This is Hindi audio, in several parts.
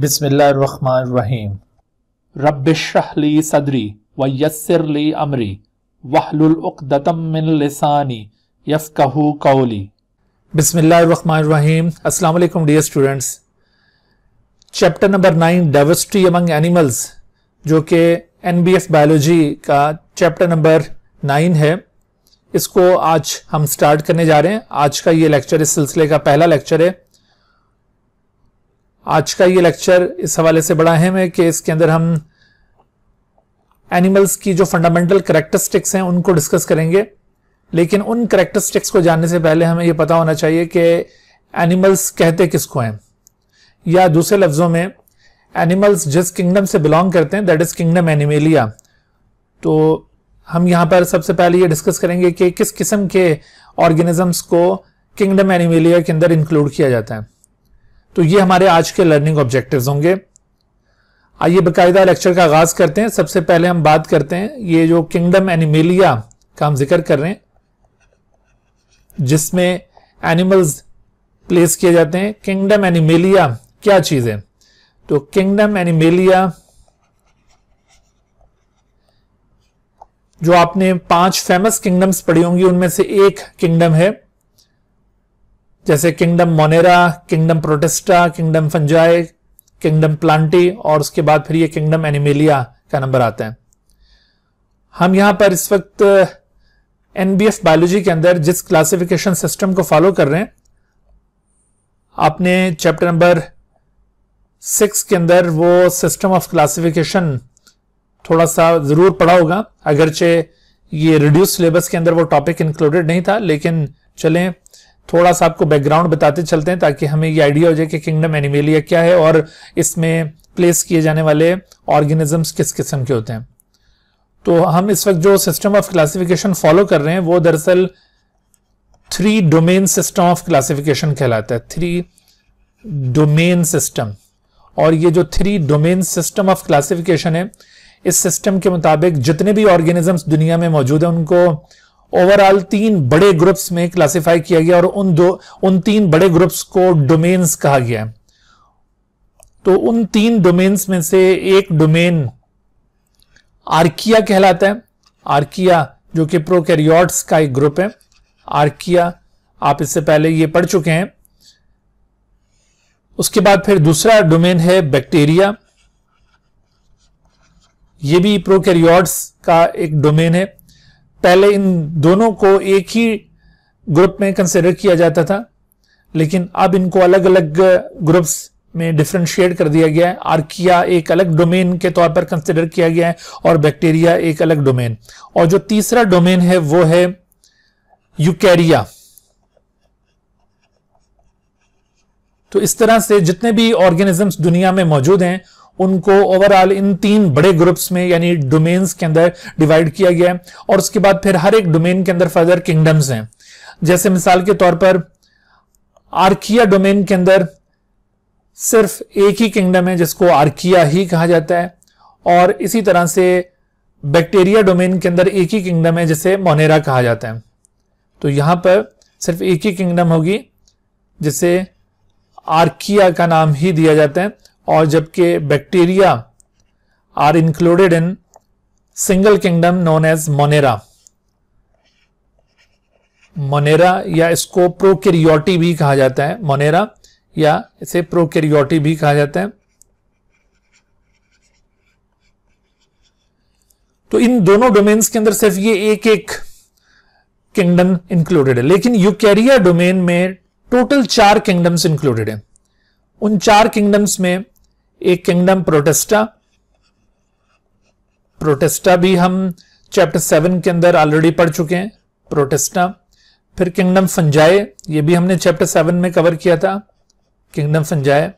बिस्मिल्लाहिर्रहमानिर्रहीम रबली सदरी व यसरली अमरी लिसानी यफकहू कौली अस्सलाम वालेकुम dear students chapter number nine diversity among animals जो कि एन बी एफ बायोलॉजी का चैप्टर नंबर नाइन है इसको आज हम स्टार्ट करने जा रहे हैं आज का ये लेक्चर इस सिलसिले का पहला लेक्चर है आज का ये लेक्चर इस हवाले से बड़ा अहम है कि इसके अंदर हम एनिमल्स की जो फंडामेंटल करेक्टरिस्टिक्स हैं उनको डिस्कस करेंगे लेकिन उन करेक्टरिस्टिक्स को जानने से पहले हमें यह पता होना चाहिए कि एनिमल्स कहते किसको हैं या दूसरे लफ्ज़ों में एनिमल्स जिस किंगडम से बिलोंग करते हैं दैट इज़ किंगडम एनिमेलिया तो हम यहां पर सबसे पहले ये डिस्कस करेंगे कि किस किस्म के ऑर्गेनिजम्स को किंगडम एनिमेलिया के अंदर इंक्लूड किया जाता है तो ये हमारे आज के लर्निंग ऑब्जेक्टिव होंगे आइए बकायदा लेक्चर का आगाज करते हैं सबसे पहले हम बात करते हैं ये जो किंगडम एनिमेलिया का हम जिक्र कर रहे हैं जिसमें एनिमल्स प्लेस किए जाते हैं किंगडम एनिमेलिया क्या चीज है तो किंगडम एनिमेलिया जो आपने पांच फेमस किंगडम्स पढ़ी होंगी उनमें से एक किंगडम है जैसे kingdom Monera kingdom Protista kingdom Fungi kingdom Plantae और उसके बाद फिर ये किंगडम एनिमेलिया का नंबर आता है हम यहां पर इस वक्त एनबीएफ uh, बायोलॉजी के अंदर जिस क्लासिफिकेशन सिस्टम को फॉलो कर रहे हैं आपने चैप्टर नंबर सिक्स के अंदर वो सिस्टम ऑफ क्लासिफिकेशन थोड़ा सा जरूर पढ़ा होगा अगरचे ये रिड्यूस सिलेबस के अंदर वो टॉपिक इंक्लूडेड नहीं था लेकिन चलें थोड़ा सा आपको बैकग्राउंड बताते चलते हैं ताकि हमें ये आइडिया हो जाए कि किंगडम एनिमेलिया क्या है और इसमें प्लेस किए जाने वाले ऑर्गेनिजम्स किस किस्म के होते हैं तो हम इस वक्त जो सिस्टम ऑफ क्लासिफिकेशन फॉलो कर रहे हैं वो दरअसल three domain system of classification कहलाता है थ्री डोमेन सिस्टम और ये जो three domain system of classification है इस सिस्टम के मुताबिक जितने भी ऑर्गेनिजम्स दुनिया में मौजूद हैं उनको ओवरऑल तीन बड़े ग्रुप्स में क्लासिफाई किया गया और उन दो उन तीन बड़े ग्रुप्स को डोमेन्स कहा गया तो उन तीन डोमेन्स में से एक डोमेन आर्किया कहलाता है आर्किया जो कि प्रोकैरियोट्स का एक ग्रुप है आर्किया आप इससे पहले ये पढ़ चुके हैं उसके बाद फिर दूसरा डोमेन है बैक्टीरिया ये भी प्रोकैरियोट्स का एक डोमेन है पहले इन दोनों को एक ही ग्रुप में कंसिडर किया जाता था लेकिन अब इनको अलग अलग ग्रुप्स में डिफ्रेंशिएट कर दिया गया है आर्किया एक अलग डोमेन के तौर पर कंसिडर किया गया है और बैक्टीरिया एक अलग डोमेन और जो तीसरा डोमेन है वो है यूकैरिया तो इस तरह से जितने भी ऑर्गेनिजम्स दुनिया में मौजूद हैं उनको ओवरऑल इन तीन बड़े ग्रुप्स में यानी डोमेन्स के अंदर डिवाइड किया गया है और उसके बाद फिर हर एक डोमेन के अंदर फर्दर किंगडम्स हैं जैसे मिसाल के तौर पर आर्किया डोमेन के अंदर सिर्फ एक ही किंगडम है जिसको आर्किया ही कहा जाता है और इसी तरह से बैक्टीरिया डोमेन के अंदर एक ही किंगडम है जिसे मोनेरा कहा जाता है तो यहां पर सिर्फ एक ही किंगडम होगी जिसे आर्किया का नाम ही दिया जाता है और जबकि bacteria are included in single kingdom known as Monera Monera या इसको प्रोकेरियोटी भी कहा जाता है मोनेरा या इसे प्रोकेरियोटी भी कहा जाता है तो इन दोनों डोमेन्स के अंदर सिर्फ ये एक एक किंगडम इंक्लूडेड है लेकिन यूकेरिया डोमेन में टोटल चार किंगडम्स इंक्लूडेड है उन चार किंगडम्स में एक किंगडम प्रोटेस्टा प्रोटेस्टा भी हम चैप्टर सेवन के अंदर ऑलरेडी पढ़ चुके हैं प्रोटेस्टा फिर किंगडम फंजाए ये भी हमने चैप्टर सेवन में कवर किया था किंगडम फंजाए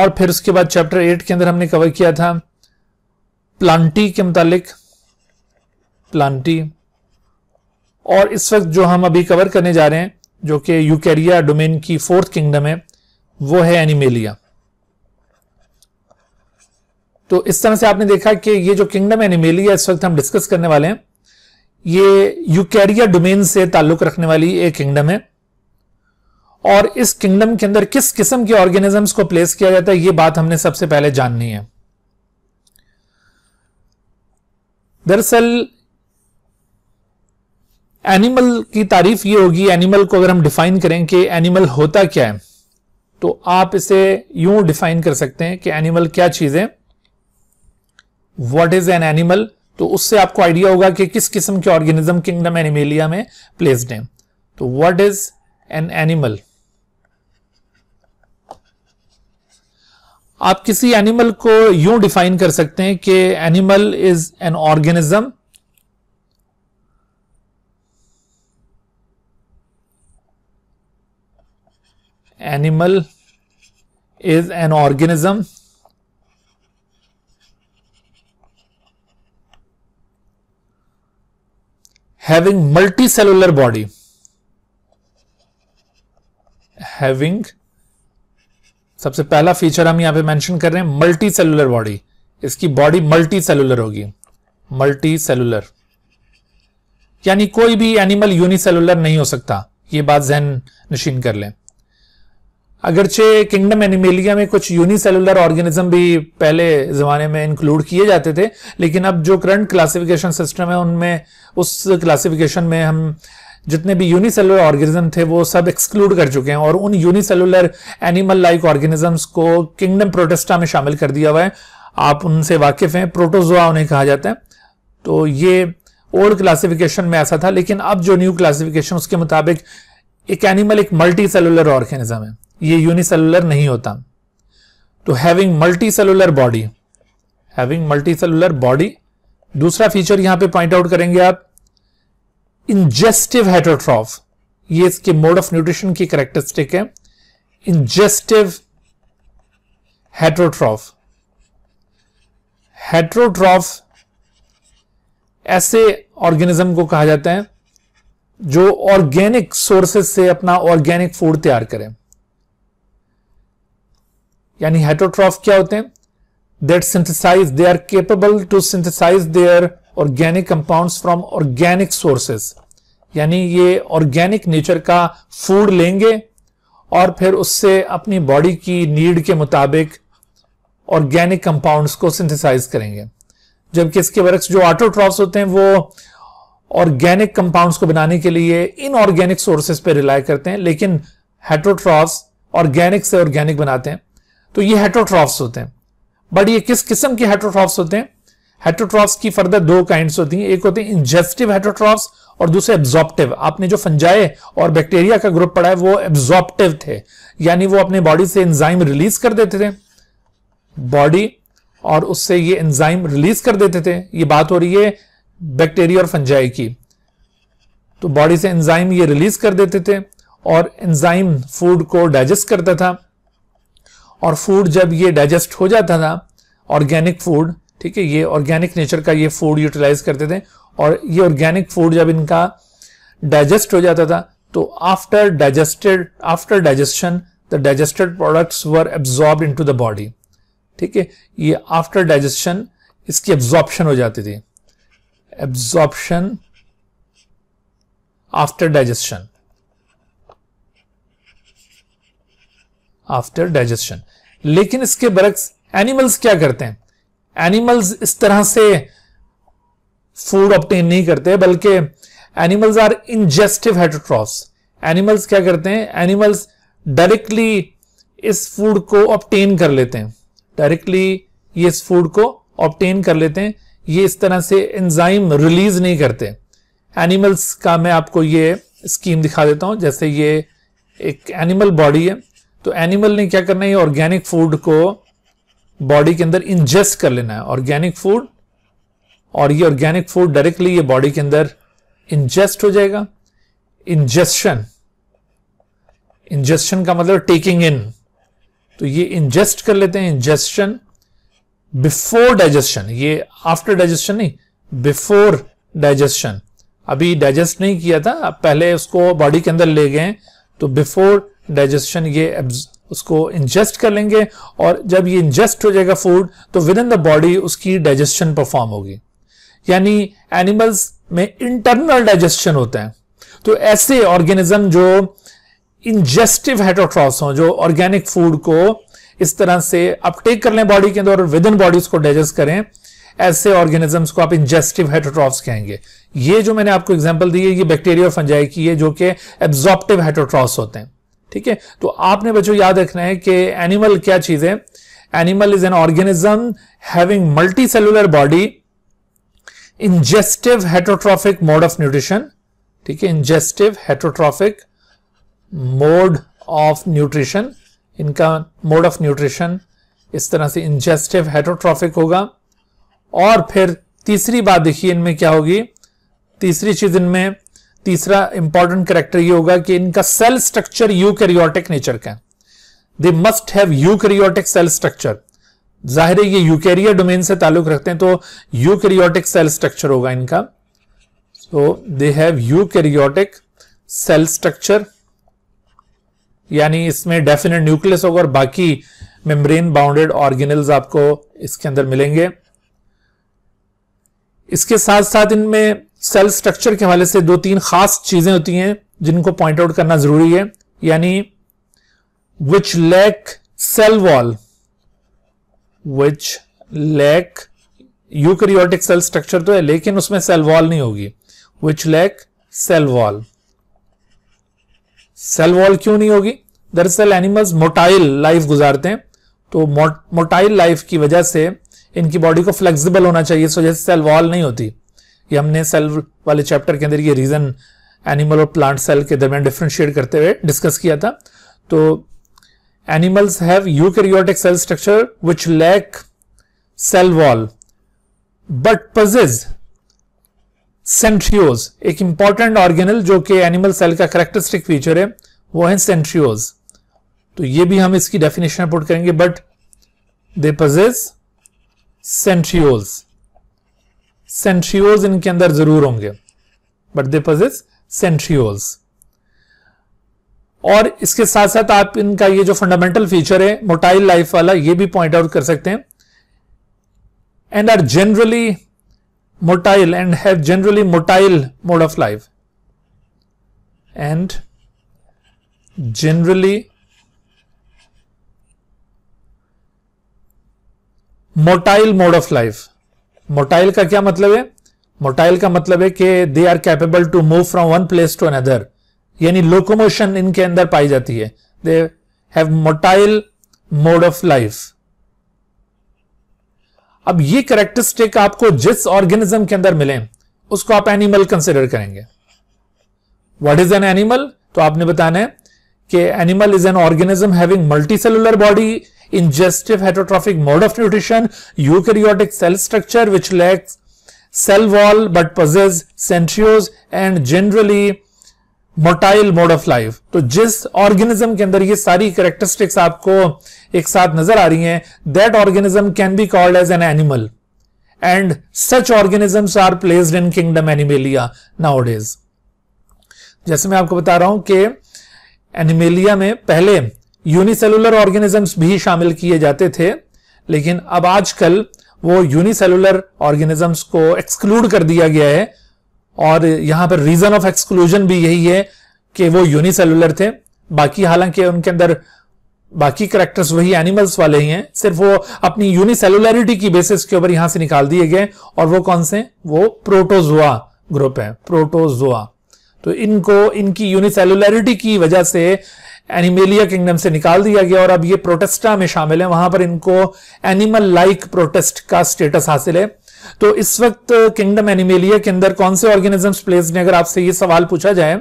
और फिर उसके बाद चैप्टर एट के अंदर हमने कवर किया था प्लांटी के मुतालिक प्लांटी और इस वक्त जो हम अभी कवर करने जा रहे हैं जो कि यूकेरिया डोमेन की फोर्थ किंगडम है वो है एनिमेलिया तो इस तरह से आपने देखा कि ये जो किंगडम एनिमेलिया इस वक्त हम डिस्कस करने वाले हैं ये यूकैरिया डोमेन से ताल्लुक रखने वाली एक किंगडम है और इस किंगडम के अंदर किस किस्म के ऑर्गेनिजम्स को प्लेस किया जाता है ये बात हमने सबसे पहले जाननी है दरअसल एनिमल की तारीफ ये होगी एनिमल को अगर हम डिफाइन करें कि एनिमल होता क्या है तो आप इसे यूं डिफाइन कर सकते हैं कि एनिमल क्या चीज है व्हाट इज एन एनिमल तो उससे आपको आइडिया होगा कि किस किस्म के ऑर्गेनिज्म किंगडम एनिमेलिया में प्लेस्ड हैं तो व्हाट इज एन एनिमल आप किसी एनिमल को यूं डिफाइन कर सकते हैं कि animal is an organism animal is an organism having multicellular body having सबसे पहला फीचर हम यहां पे मेंशन कर रहे हैं मल्टी सेलुलर बॉडी इसकी बॉडी मल्टी सेलुलर होगी मल्टी सेलुलर यानी कोई भी एनिमल यूनिसेलुलर नहीं हो सकता ये बात जहन नशीन कर लें अगरचे किंगडम एनिमेलिया में कुछ यूनिसेलुलर ऑर्गेनिज्म भी पहले ज़माने में इंक्लूड किए जाते थे लेकिन अब जो करंट क्लासिफिकेशन सिस्टम है उनमें उस क्लासिफिकेशन में हम जितने भी यूनिसेलुलर ऑर्गेनिज्म थे वो सब एक्सक्लूड कर चुके हैं और उन यूनिसेलुलर एनिमल लाइक ऑर्गेनिजम्स को किंगडम प्रोटेस्टा में शामिल कर दिया हुआ है आप उनसे वाकिफ हैं प्रोटोजोआ उन्हें कहा जाता है तो ये ओल्ड क्लासिफिकेशन में ऐसा था लेकिन अब जो न्यू क्लासिफिकेशन उसके मुताबिक एक एनिमल एक मल्टी सेलुलर ऑर्गेनिज्म है ये यूनिसेलुलर नहीं होता तो having multicellular body having multicellular body दूसरा फीचर यहां पे पॉइंट आउट करेंगे आप इंजेस्टिव हेटरोट्रॉफ ये इसके मोड ऑफ न्यूट्रिशन की करेक्टरिस्टिक है इंजेस्टिव हेट्रोट्रॉफ हेटरोट्रॉफ ऐसे ऑर्गेनिज्म को कहा जाता है जो ऑर्गेनिक सोर्सेज से अपना ऑर्गेनिक फूड तैयार करें यानी हेटरोट्रॉफ क्या होते हैं that synthesize they are capable to synthesize their organic compounds from organic sources यानी ये ऑर्गेनिक नेचर का फूड लेंगे और फिर उससे अपनी बॉडी की नीड के मुताबिक ऑर्गेनिक कंपाउंड्स को सिंथेसाइज करेंगे जबकि इसके वर्क्स जो ऑटोट्रॉप्स होते हैं वो ऑर्गेनिक कंपाउंड्स को बनाने के लिए इनऑर्गेनिक सोर्सेस पे रिलाई करते हैं लेकिन हेट्रोट्रॉफ्स ऑर्गेनिक से ऑर्गेनिक बनाते हैं तो ये हेट्रोट्रॉफ्स होते हैं बट ये किस किस्म के हेट्रोट्रॉफ्स होते हैं हेट्रोट्रॉफ्स की फर्दर दो काइंड होती हैं एक होते हैं इंजेस्टिव हेट्रोट्रॉफ्स और दूसरे एब्जॉप्टिव आपने जो फंजाए और बैक्टीरिया का ग्रुप पढ़ा है वो एब्जॉर्प्टिव थे यानी वो अपने बॉडी से एंजाइम रिलीज कर देते थे बॉडी और उससे ये एंजाइम रिलीज कर देते थे ये बात हो रही है बैक्टीरिया और फंजाई की तो बॉडी से एंजाइम ये रिलीज कर देते थे और एंजाइम फूड को डाइजेस्ट करता था और फूड जब ये डाइजेस्ट हो जाता था ऑर्गेनिक फूड ठीक है ये ऑर्गेनिक नेचर का ये फूड यूटिलाइज करते थे और ये ऑर्गेनिक फूड जब इनका डाइजेस्ट हो जाता था तो after digested after digestion the digested products were absorb into the body ठीक है ये आफ्टर डाइजेशन इसकी एब्जॉर्प्शन हो जाती थी absorption after digestion after digestion लेकिन इसके बरक्स एनिमल्स क्या करते हैं एनिमल्स इस तरह से फूड ऑप्टेन नहीं करते बल्कि animals are ingestive heterotrophs animals क्या करते हैं एनिमल्स डायरेक्टली इस फूड को ऑप्टेन कर लेते हैं डायरेक्टली ये इस फूड को ऑप्टेन कर लेते हैं ये इस तरह से एंजाइम रिलीज नहीं करते एनिमल्स का मैं आपको ये स्कीम दिखा देता हूं जैसे ये एक एनिमल बॉडी है तो एनिमल ने क्या करना है ऑर्गेनिक फूड को बॉडी के अंदर इंजेस्ट कर लेना है ऑर्गेनिक फूड और ये ऑर्गेनिक फूड डायरेक्टली ये बॉडी के अंदर इंजेस्ट हो जाएगा इंजेस्टन इंजेस्टन का मतलब टेकिंग इन तो ये इंजेस्ट कर लेते हैं इंजेस्टन बिफोर डाइजेशन ये आफ्टर डाइजेशन नहीं बिफोर डाइजेशन अभी डाइजेस्ट नहीं किया था पहले उसको बॉडी के अंदर ले गए तो बिफोर डाइजेशन ये उसको इंजेस्ट कर लेंगे और जब ये इंजेस्ट हो जाएगा फूड तो विद इन द बॉडी उसकी डाइजेशन परफॉर्म होगी यानी एनिमल्स में इंटरनल डाइजेशन होता है तो ऐसे ऑर्गेनिज्म जो इंजेस्टिव हेटोट्रॉस हो जो ऑर्गेनिक फूड को इस तरह से अपटेक कर लें बॉडी के अंदर और विद इन बॉडी उसको डाइजेस्ट करें ऐसे ऑर्गेनिजम्स को आप इंजेस्टिव हेटोट्रॉफ्स कहेंगे ये जो मैंने आपको एग्जांपल दी है ये बैक्टीरिया और फंजाई की है जो कि एब्जॉर्प्टिव हेटोट्रॉफ्स होते हैं ठीक है तो आपने बच्चों याद रखना है कि एनिमल क्या चीज है animal is an organism having multicellular body ingestive heterotrophic mode of nutrition ठीक है ingestive heterotrophic mode of nutrition इनका मोड ऑफ न्यूट्रिशन इस तरह से इंजेस्टिव हेट्रोट्रॉफिक होगा और फिर तीसरी बात देखिए इनमें क्या होगी तीसरी चीज इनमें तीसरा इंपॉर्टेंट करेक्टर ये होगा कि इनका सेल स्ट्रक्चर यूकैरियोटिक नेचर का they must have eukaryotic cell structure जाहिर है ये यूकैरिया डोमेन से ताल्लुक रखते हैं तो यूकैरियोटिक सेल स्ट्रक्चर होगा इनका so they have eukaryotic cell structure यानी इसमें डेफिनेट न्यूक्लियस होगा और बाकी मेम्ब्रेन बाउंडेड ऑर्गेनल्स आपको इसके अंदर मिलेंगे इसके साथ साथ इनमें सेल स्ट्रक्चर के हवाले से दो तीन खास चीजें होती हैं जिनको पॉइंट आउट करना जरूरी है यानी which lack cell wall which lack eukaryotic cell structure तो है लेकिन उसमें सेल वॉल नहीं होगी which lack cell wall cell wall क्यों नहीं होगी दरअसल एनिमल्स मोटाइल लाइफ गुजारते हैं तो मोटाइल लाइफ की वजह से इनकी बॉडी को फ्लेक्सिबल होना चाहिए इस वजह से सेल वॉल नहीं होती ये हमने सेल वाले चैप्टर के अंदर ये रीजन एनिमल और प्लांट सेल के दरमियान डिफ्रेंशिएट करते हुए डिस्कस किया था तो animals have eukaryotic cell structure which lack cell wall but possess centrioles एक इंपॉर्टेंट ऑर्गेनल जो कि एनिमल सेल का करेक्टरिस्टिक फीचर है वो है सेंट्रियोज तो ये भी हम इसकी डेफिनेशन पुट करेंगे but they possess centrioles centrioles इनके अंदर जरूर होंगे बट दे पजेस सेंट्रियोल्स और इसके साथ साथ आप इनका ये जो फंडामेंटल फीचर है मोटाइल लाइफ वाला ये भी पॉइंट आउट कर सकते हैं and are generally motile and have generally motile mode of life and generally motile mode of life motile का क्या मतलब है मोटाइल का मतलब है कि they are capable to move from one place to another यानी लोकोमोशन इनके अंदर पाई जाती है they have motile mode of life अब ये करेक्टरिस्टिक आपको जिस ऑर्गेनिज्म के अंदर मिले उसको आप एनिमल कंसिडर करेंगे वट इज एन एनिमल तो आपने बताना है कि animal is an organism having multicellular body ingestive heterotrophic mode of nutrition, eukaryotic cell structure which lacks cell wall but possess centrioles and generally motile mode of life तो जिस ऑर्गेनिज्म के अंदर ये सारी करेक्टरिस्टिक्स आपको एक साथ नजर आ रही हैं that organism can be called as an animal and such organism are placed in kingdom Animalia nowadays जैसे मैं आपको बता रहा हूं कि एनिमेलिया में पहले यूनिसेलुलर ऑर्गेनिजम्स भी शामिल किए जाते थे लेकिन अब आजकल वो यूनिसेलुलर ऑर्गेनिजम्स को एक्सक्लूड कर दिया गया है और यहां पर रीजन ऑफ एक्सक्लूजन भी यही है कि वो यूनिसेलुलर थे बाकी हालांकि उनके अंदर बाकी करेक्टर्स वही एनिमल्स वाले ही हैं सिर्फ वो अपनी यूनिसेलुलरिटी की बेसिस के ऊपर यहां से निकाल दिए गए और वो कौन से वो प्रोटोजोआ ग्रुप है प्रोटोजोआ तो इनको इनकी यूनिसेलुलरिटी की वजह से एनिमेलिया किंगडम से निकाल दिया गया और अब ये प्रोटेस्टा में शामिल है वहां पर इनको एनिमल लाइक प्रोटेस्ट का स्टेटस हासिल है तो इस वक्त किंगडम एनिमेलिया के अंदर कौन से ऑर्गेनिजम्स प्लेस्ड हैं अगर आपसे ये सवाल पूछा जाए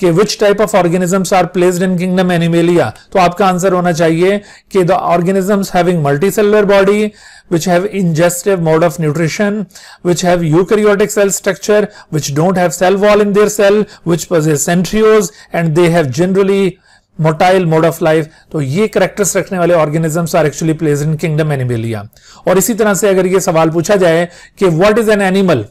कि which type of organisms are placed in kingdom Animalia तो आपका आंसर होना चाहिए कि the organisms having multicellular body which have ingestive mode of nutrition which have eukaryotic cell structure which don't have cell wall in their cell which possess centrioles and they have generally motile mode of life तो ये करेक्टर्स रखने वाले organisms are actually placed in kingdom Animalia और इसी तरह से अगर ये सवाल पूछा जाए कि व्हाट इज एन एनिमल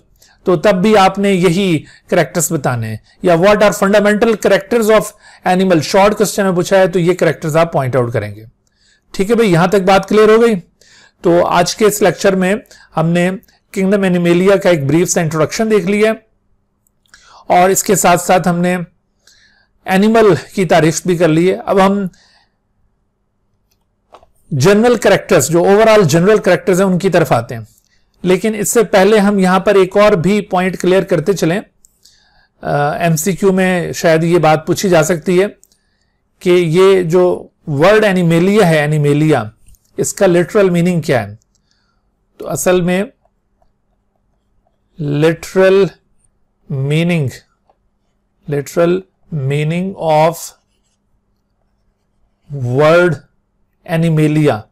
तो तब भी आपने यही करेक्टर्स बताने या what are fundamental characters of animal short question में पूछा है तो ये करेक्टर्स आप पॉइंट आउट करेंगे ठीक है भाई यहां तक बात क्लियर हो गई तो आज के इस लेक्चर में हमने किंगडम एनिमेलिया का एक ब्रीफ सा इंट्रोडक्शन देख लिया और इसके साथ साथ हमने एनिमल की तारीफ भी कर ली है अब हम जनरल करेक्टर्स जो ओवरऑल जनरल करेक्टर्स हैं उनकी तरफ आते हैं लेकिन इससे पहले हम यहां पर एक और भी पॉइंट क्लियर करते चलें एमसीक्यू में शायद ये बात पूछी जा सकती है कि ये जो वर्ड एनिमेलिया है एनिमेलिया इसका लिटरल मीनिंग क्या है तो असल में literal meaning literal meaning of word Animalia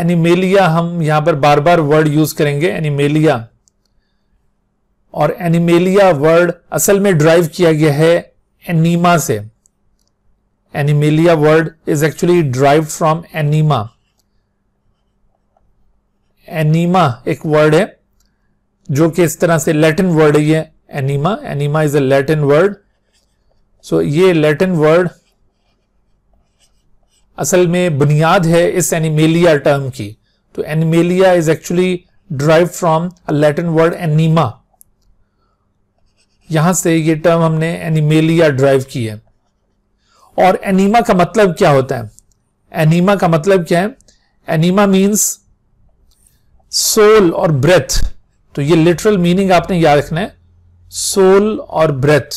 Animalia हम यहां पर बार बार वर्ड यूज करेंगे एनिमेलिया और एनिमेलिया वर्ड असल में ड्राइव किया गया है एनीमा से Animalia word is actually derive from anima anima एक वर्ड है जो कि इस तरह से लैटिन वर्ड है anima anima is a Latin word सो ये लैटिन वर्ड असल में बुनियाद है इस एनिमेलिया टर्म की तो Animalia is actually derive from a Latin word anima यहां से ये टर्म हमने एनिमेलिया ड्राइव की है और एनीमा का मतलब क्या होता है एनीमा का मतलब क्या है एनीमा मीन्स सोल और ब्रेथ तो ये लिटरल मीनिंग आपने याद रखना है सोल और ब्रेथ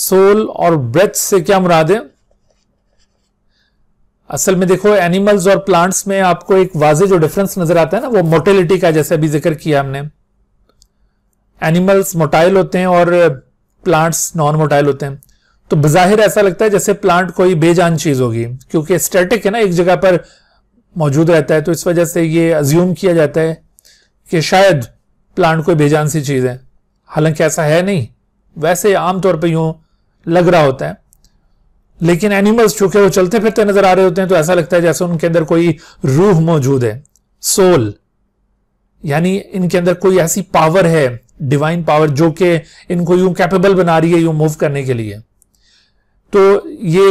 सोल और ब्रेथ से क्या मुराद है असल में देखो एनिमल्स और प्लांट्स में आपको एक वाजे जो डिफरेंस नजर आता है ना वो मोटेलिटी का जैसे अभी जिक्र किया हमने एनिमल्स मोटाइल होते हैं और प्लांट्स नॉन मोटाइल होते हैं तो बजाहिर ऐसा लगता है जैसे प्लांट कोई बेजान चीज होगी क्योंकि स्टैटिक है ना एक जगह पर मौजूद रहता है तो इस वजह से ये अज्यूम किया जाता है कि शायद प्लांट कोई बेजान सी चीज़ है हालांकि ऐसा है नहीं वैसे आमतौर पर यूँ लग रहा होता है लेकिन एनिमल्स चूंकि वो चलते फिरते नजर आ रहे होते हैं तो ऐसा लगता है जैसे उनके अंदर कोई रूह मौजूद है सोल यानी इनके अंदर कोई ऐसी पावर है डिवाइन पावर जो कि इनको यूं कैपेबल बना रही है यूं मूव करने के लिए तो ये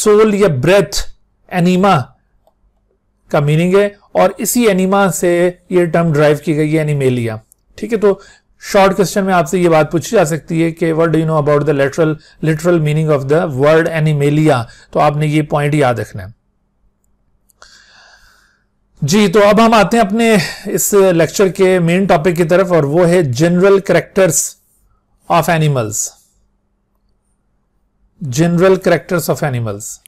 सोल या ब्रेथ एनिमा का मीनिंग है और इसी एनिमा से ये टर्म ड्राइव की गई है एनिमेलिया ठीक है तो शॉर्ट क्वेश्चन में आपसे ये बात पूछी जा सकती है कि word you know about the lateral literal meaning of the word Animalia तो आपने ये पॉइंट याद रखना है जी तो अब हम आते हैं अपने इस लेक्चर के मेन टॉपिक की तरफ और वो है general characters of animals general characters of animals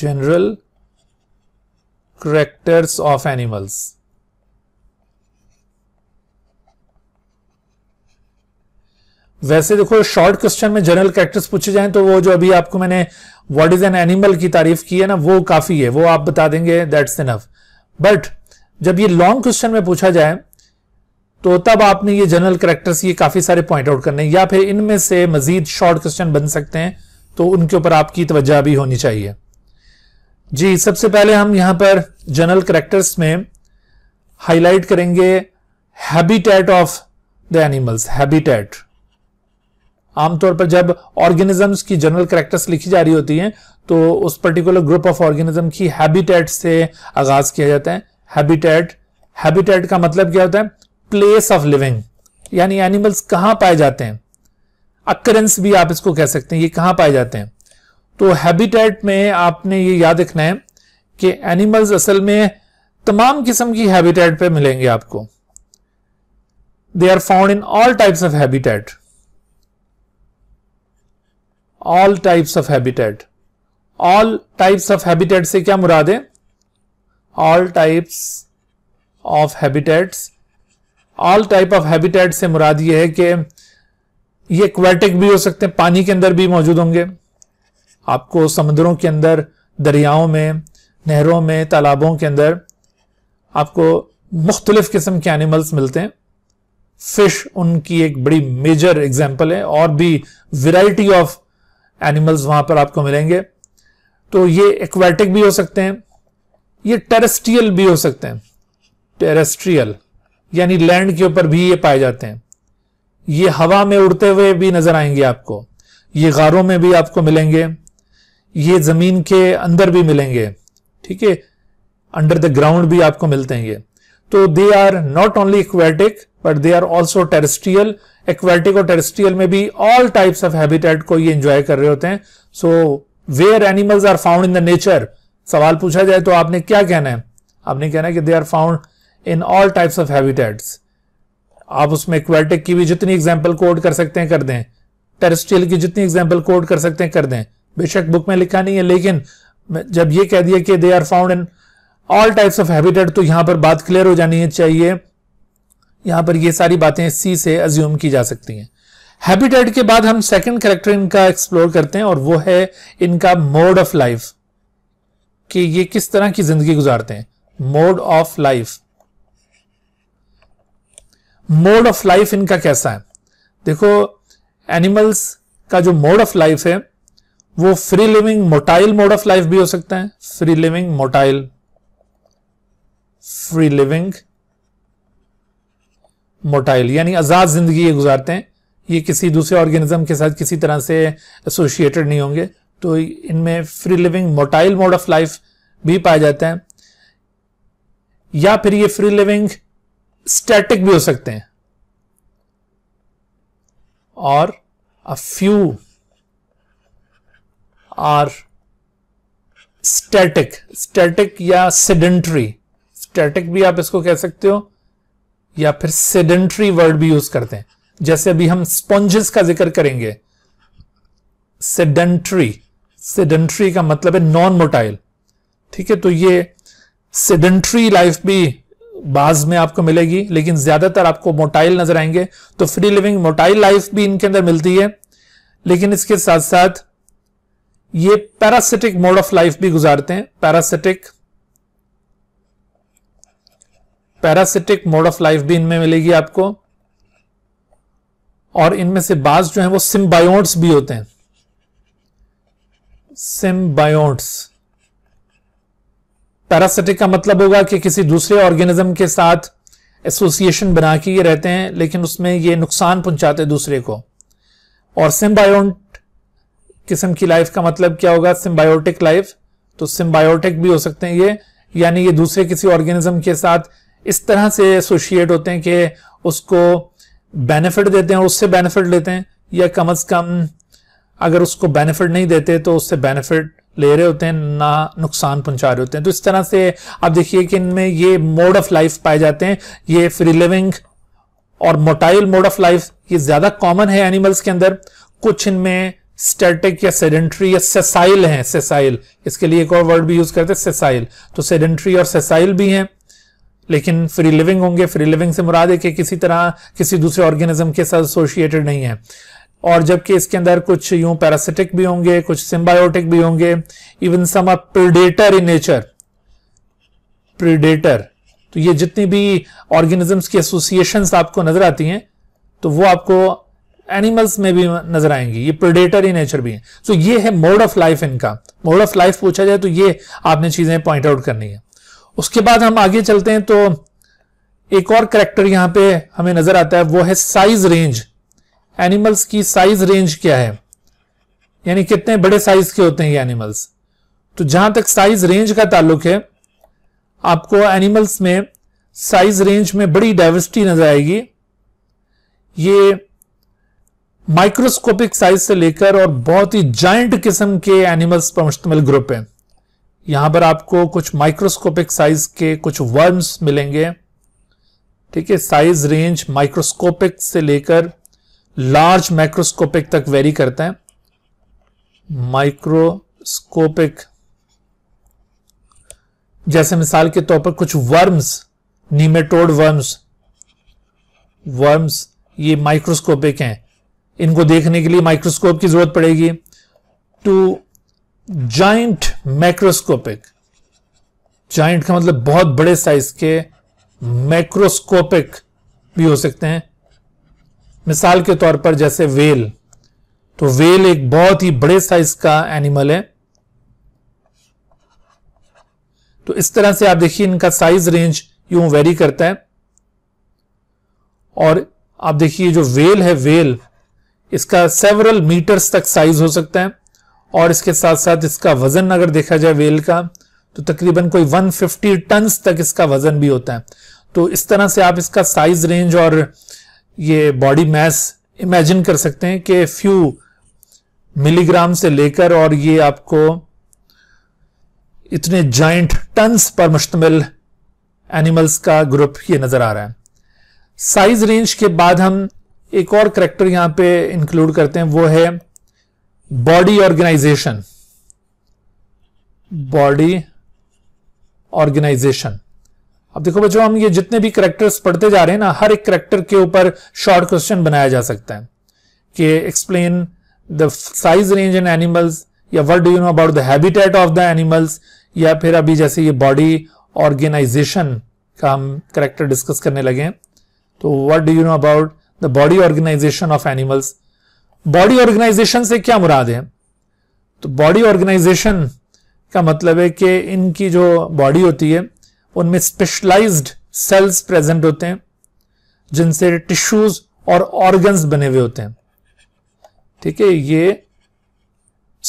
general characters of animals. वैसे देखो शॉर्ट क्वेश्चन में जनरल कैरेक्टर्स पूछे जाएं तो वो जो अभी आपको मैंने व्हाट इज एन एनिमल की तारीफ की है ना वो काफी है वो आप बता देंगे दैट्स इनफ बट जब ये लॉन्ग क्वेश्चन में पूछा जाए तो तब आपने ये जनरल करेक्टर्स ये काफी सारे पॉइंट आउट करने या फिर इनमें से मजीद शॉर्ट क्वेश्चन बन सकते हैं तो उनके ऊपर आपकी तवज्जा भी होनी चाहिए जी सबसे पहले हम यहां पर जनरल करेक्टर्स में हाईलाइट करेंगे habitat of the animals habitat आमतौर पर जब ऑर्गेनिजम्स की जनरल करेक्टर्स लिखी जा रही होती हैं तो उस पर्टिकुलर ग्रुप ऑफ ऑर्गेनिज्म की हैबिटेट से आगाज किया जाता है हैबिटेट हैबिटेट का मतलब क्या होता है प्लेस ऑफ लिविंग यानी एनिमल्स कहां पाए जाते हैं अक्रेंस भी आप इसको कह सकते हैं ये कहां पाए जाते हैं तो हैबिटेट में आपने ये याद रखना है कि एनिमल्स असल में तमाम किस्म की हैबिटेट पे मिलेंगे आपको they are found in all types of habitat all types of habitat all types of habitat से क्या मुराद है all types of habitats all type of habitat से मुराद ये है कि ये क्वेटिक भी हो सकते हैं पानी के अंदर भी मौजूद होंगे आपको समुद्रों के अंदर दरियाओं में नहरों में तालाबों के अंदर आपको मुख्तलिफ किस्म के एनिमल्स मिलते हैं फिश उनकी एक बड़ी मेजर एग्जाम्पल है और भी वेराइटी ऑफ एनिमल्स वहां पर आपको मिलेंगे तो ये एक्वेटिक भी हो सकते हैं ये टेरेस्ट्रियल भी हो सकते हैं टेरेस्ट्रियल यानी लैंड के ऊपर भी ये पाए जाते हैं ये हवा में उड़ते हुए भी नजर आएंगे आपको ये गारों में भी आपको मिलेंगे ये जमीन के अंदर भी मिलेंगे ठीक है अंडर द ग्राउंड भी आपको मिलते हैं ये तो they are not only aquatic but they are also terrestrial aquatic और टेरिस्ट्रियल में भी ऑल टाइप्स ऑफ हैबिटेट को ये इंजॉय कर रहे होते हैं so where animals are found in the nature सवाल पूछा जाए तो आपने क्या कहना है आपने कहना है कि they are found in all types of habitats आप उसमें इक्वेटिक की भी जितनी एग्जाम्पल कोड कर सकते हैं कर दें टेरिस्ट्रियल की जितनी एग्जाम्पल कोड कर सकते हैं कर दें बेशक बुक में लिखा नहीं है लेकिन जब ये कह दिया कि they are found in all types of habitat तो यहां पर बात क्लियर हो जानी है चाहिए यहां पर ये सारी बातें सी से अज्यूम की जा सकती हैं हैबिटेट के बाद हम सेकंड करेक्टर इनका एक्सप्लोर करते हैं और वो है इनका मोड ऑफ लाइफ कि ये किस तरह की जिंदगी गुजारते हैं mode of life mode of life इनका कैसा है देखो एनिमल्स का जो मोड ऑफ लाइफ है वो free living motile mode of life भी हो सकते हैं free living motile free living motile यानी आजाद जिंदगी ये गुजारते हैं ये किसी दूसरे ऑर्गेनिज्म के साथ किसी तरह से एसोसिएटेड नहीं होंगे तो इनमें free living motile mode of life भी पाए जाते हैं या फिर ये फ्री लिविंग स्टैटिक भी हो सकते हैं और a few are static static या सेडेंट्री स्टैटिक भी आप इसको कह सकते हो या फिर सेडेंट्री वर्ड भी यूज करते हैं जैसे अभी हम स्पॉन्जेस का जिक्र करेंगे सेडेंट्री सेडेंट्री का मतलब है नॉन मोटाइल ठीक है तो ये सेडेंट्री लाइफ भी बाज में आपको मिलेगी लेकिन ज्यादातर आपको मोटाइल नजर आएंगे तो फ्री लिविंग मोटाइल लाइफ भी इनके अंदर मिलती है लेकिन इसके साथ साथ ये पैरासिटिक मोड ऑफ लाइफ भी गुजारते हैं parasitic parasitic mode of life भी इनमें मिलेगी आपको और इनमें से बाज जो है वो सिम्बायोट्स भी होते हैं सिम्बायोट्स पैरासिटिक का मतलब होगा कि किसी दूसरे ऑर्गेनिज्म के साथ एसोसिएशन बना के ये रहते हैं लेकिन उसमें ये नुकसान पहुंचाते दूसरे को और सिम्बायोट किस्म की लाइफ का मतलब क्या होगा सिम्बायोटिक लाइफ तो सिम्बायोटिक भी हो सकते हैं ये यानी ये दूसरे किसी ऑर्गेनिज्म के साथ इस तरह से एसोशिएट होते हैं कि उसको बेनिफिट देते हैं और उससे बेनिफिट लेते हैं या कम अज कम अगर उसको बेनिफिट नहीं देते तो उससे बेनिफिट ले रहे होते हैं ना नुकसान पहुंचा रहे होते हैं तो इस तरह से आप देखिए कि इनमें ये मोड ऑफ लाइफ पाए जाते हैं ये फ्री लिविंग और मोटाइल मोड ऑफ लाइफ ये ज्यादा कॉमन है एनिमल्स के अंदर कुछ इनमें स्टैटिक या सेडेंट्री या सेसाइल हैं सेसाइल इसके लिए एक और वर्ड भी यूज करते हैं सेसाइल तो सेडेंट्री और सेसाइल भी हैं लेकिन फ्री लिविंग होंगे फ्री लिविंग से मुराद है कि किसी तरह किसी दूसरे ऑर्गेनिज्म के साथ एसोसिएटेड नहीं है और जबकि इसके अंदर कुछ यूं पैरासिटिक भी होंगे कुछ सिम्बायोटिक भी होंगे even some predator in nature predator तो ये जितनी भी ऑर्गेनिजम्स की एसोसिएशन आपको नजर आती हैं तो वो आपको एनिमल्स में भी नजर आएंगी ये प्रोडेटरी नेचर भी है सो so, ये है मोड ऑफ लाइफ इनका मोड ऑफ लाइफ पूछा जाए तो ये आपने चीजें पॉइंट आउट करनी है उसके बाद हम आगे चलते हैं तो एक और करेक्टर यहां पे हमें नजर आता है वो है साइज रेंज एनिमल्स की साइज रेंज क्या है यानी कितने बड़े साइज के होते हैं ये एनिमल्स तो जहां तक साइज रेंज का ताल्लुक है आपको एनिमल्स में साइज रेंज में बड़ी डाइवर्सिटी नजर आएगी ये माइक्रोस्कोपिक साइज से लेकर और बहुत ही जाइंट किस्म के एनिमल्स पर मुश्तमिल ग्रुप है यहां पर आपको कुछ माइक्रोस्कोपिक साइज के कुछ वर्म्स मिलेंगे ठीक है साइज रेंज माइक्रोस्कोपिक से लेकर लार्ज माइक्रोस्कोपिक तक वेरी करता है माइक्रोस्कोपिक जैसे मिसाल के तौर पर कुछ वर्म्स नीमेटोड वर्म्स वर्म्स ये माइक्रोस्कोपिक हैं इनको देखने के लिए माइक्रोस्कोप की जरूरत पड़ेगी टू जाइंट मैक्रोस्कोपिक जाइंट का मतलब बहुत बड़े साइज के मैक्रोस्कोपिक भी हो सकते हैं मिसाल के तौर पर जैसे वेल तो वेल एक बहुत ही बड़े साइज का एनिमल है तो इस तरह से आप देखिए इनका साइज रेंज यूं वेरी करता है और आप देखिए जो वेल है वेल इसका सेवरल मीटर्स तक साइज हो सकता है और इसके साथ साथ इसका वजन अगर देखा जाए वेल का तो तकरीबन कोई 150 टन्स तक इसका वजन भी होता है तो इस तरह से आप इसका साइज रेंज और ये बॉडी मैस इमेजिन कर सकते हैं कि फ्यू मिलीग्राम से लेकर और ये आपको इतने जॉइंट टन्स पर मुश्तमिल एनिमल्स का ग्रुप ये नजर आ रहा है साइज रेंज के बाद हम एक और करेक्टर यहां पे इंक्लूड करते हैं वो है बॉडी ऑर्गेनाइजेशन बॉडी ऑर्गेनाइजेशन अब देखो बच्चों हम ये जितने भी करेक्टर्स पढ़ते जा रहे हैं ना हर एक करेक्टर के ऊपर शॉर्ट क्वेश्चन बनाया जा सकता है कि explain the size range in animals या what do you know about the habitat of the animals या फिर अभी जैसे ये बॉडी ऑर्गेनाइजेशन का हम करेक्टर डिस्कस करने लगे हैं तो what do you know about the body organisation of animals body organisation से क्या मुराद है तो बॉडी ऑर्गेनाइजेशन का मतलब है कि इनकी जो बॉडी होती है उनमें स्पेशलाइज्ड सेल्स प्रेजेंट होते हैं जिनसे टिश्यूज और ऑर्गन्स बने हुए होते हैं ठीक है ये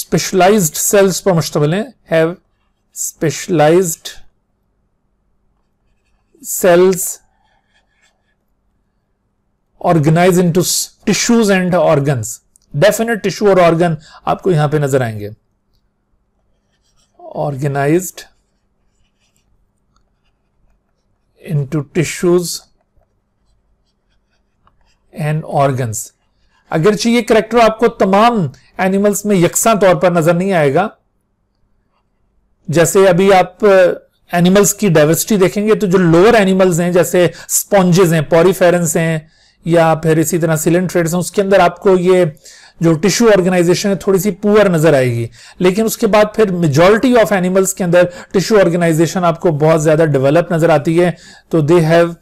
स्पेशलाइज्ड सेल्स पर मुश्तमल have specialised cells organise into tissues and organs definite tissue और ऑर्गन आपको यहां पे नजर आएंगे organised into tissues and organs अगरचे ये करेक्टर आपको तमाम एनिमल्स में यकसा तौर पर नजर नहीं आएगा जैसे अभी आप एनिमल्स की डाइवर्सिटी देखेंगे तो जो लोअर एनिमल्स हैं जैसे स्पॉन्जेस हैं पॉरीफेरेंस हैं या फिर इसी तरह सिलेंट ट्रेड्स हैं उसके अंदर आपको ये जो टिश्यू ऑर्गेनाइजेशन है थोड़ी सी पुअर नजर आएगी लेकिन उसके बाद फिर मेजोरिटी ऑफ एनिमल्स के अंदर टिश्यू ऑर्गेनाइजेशन आपको बहुत ज्यादा डेवलप नजर आती है तो they have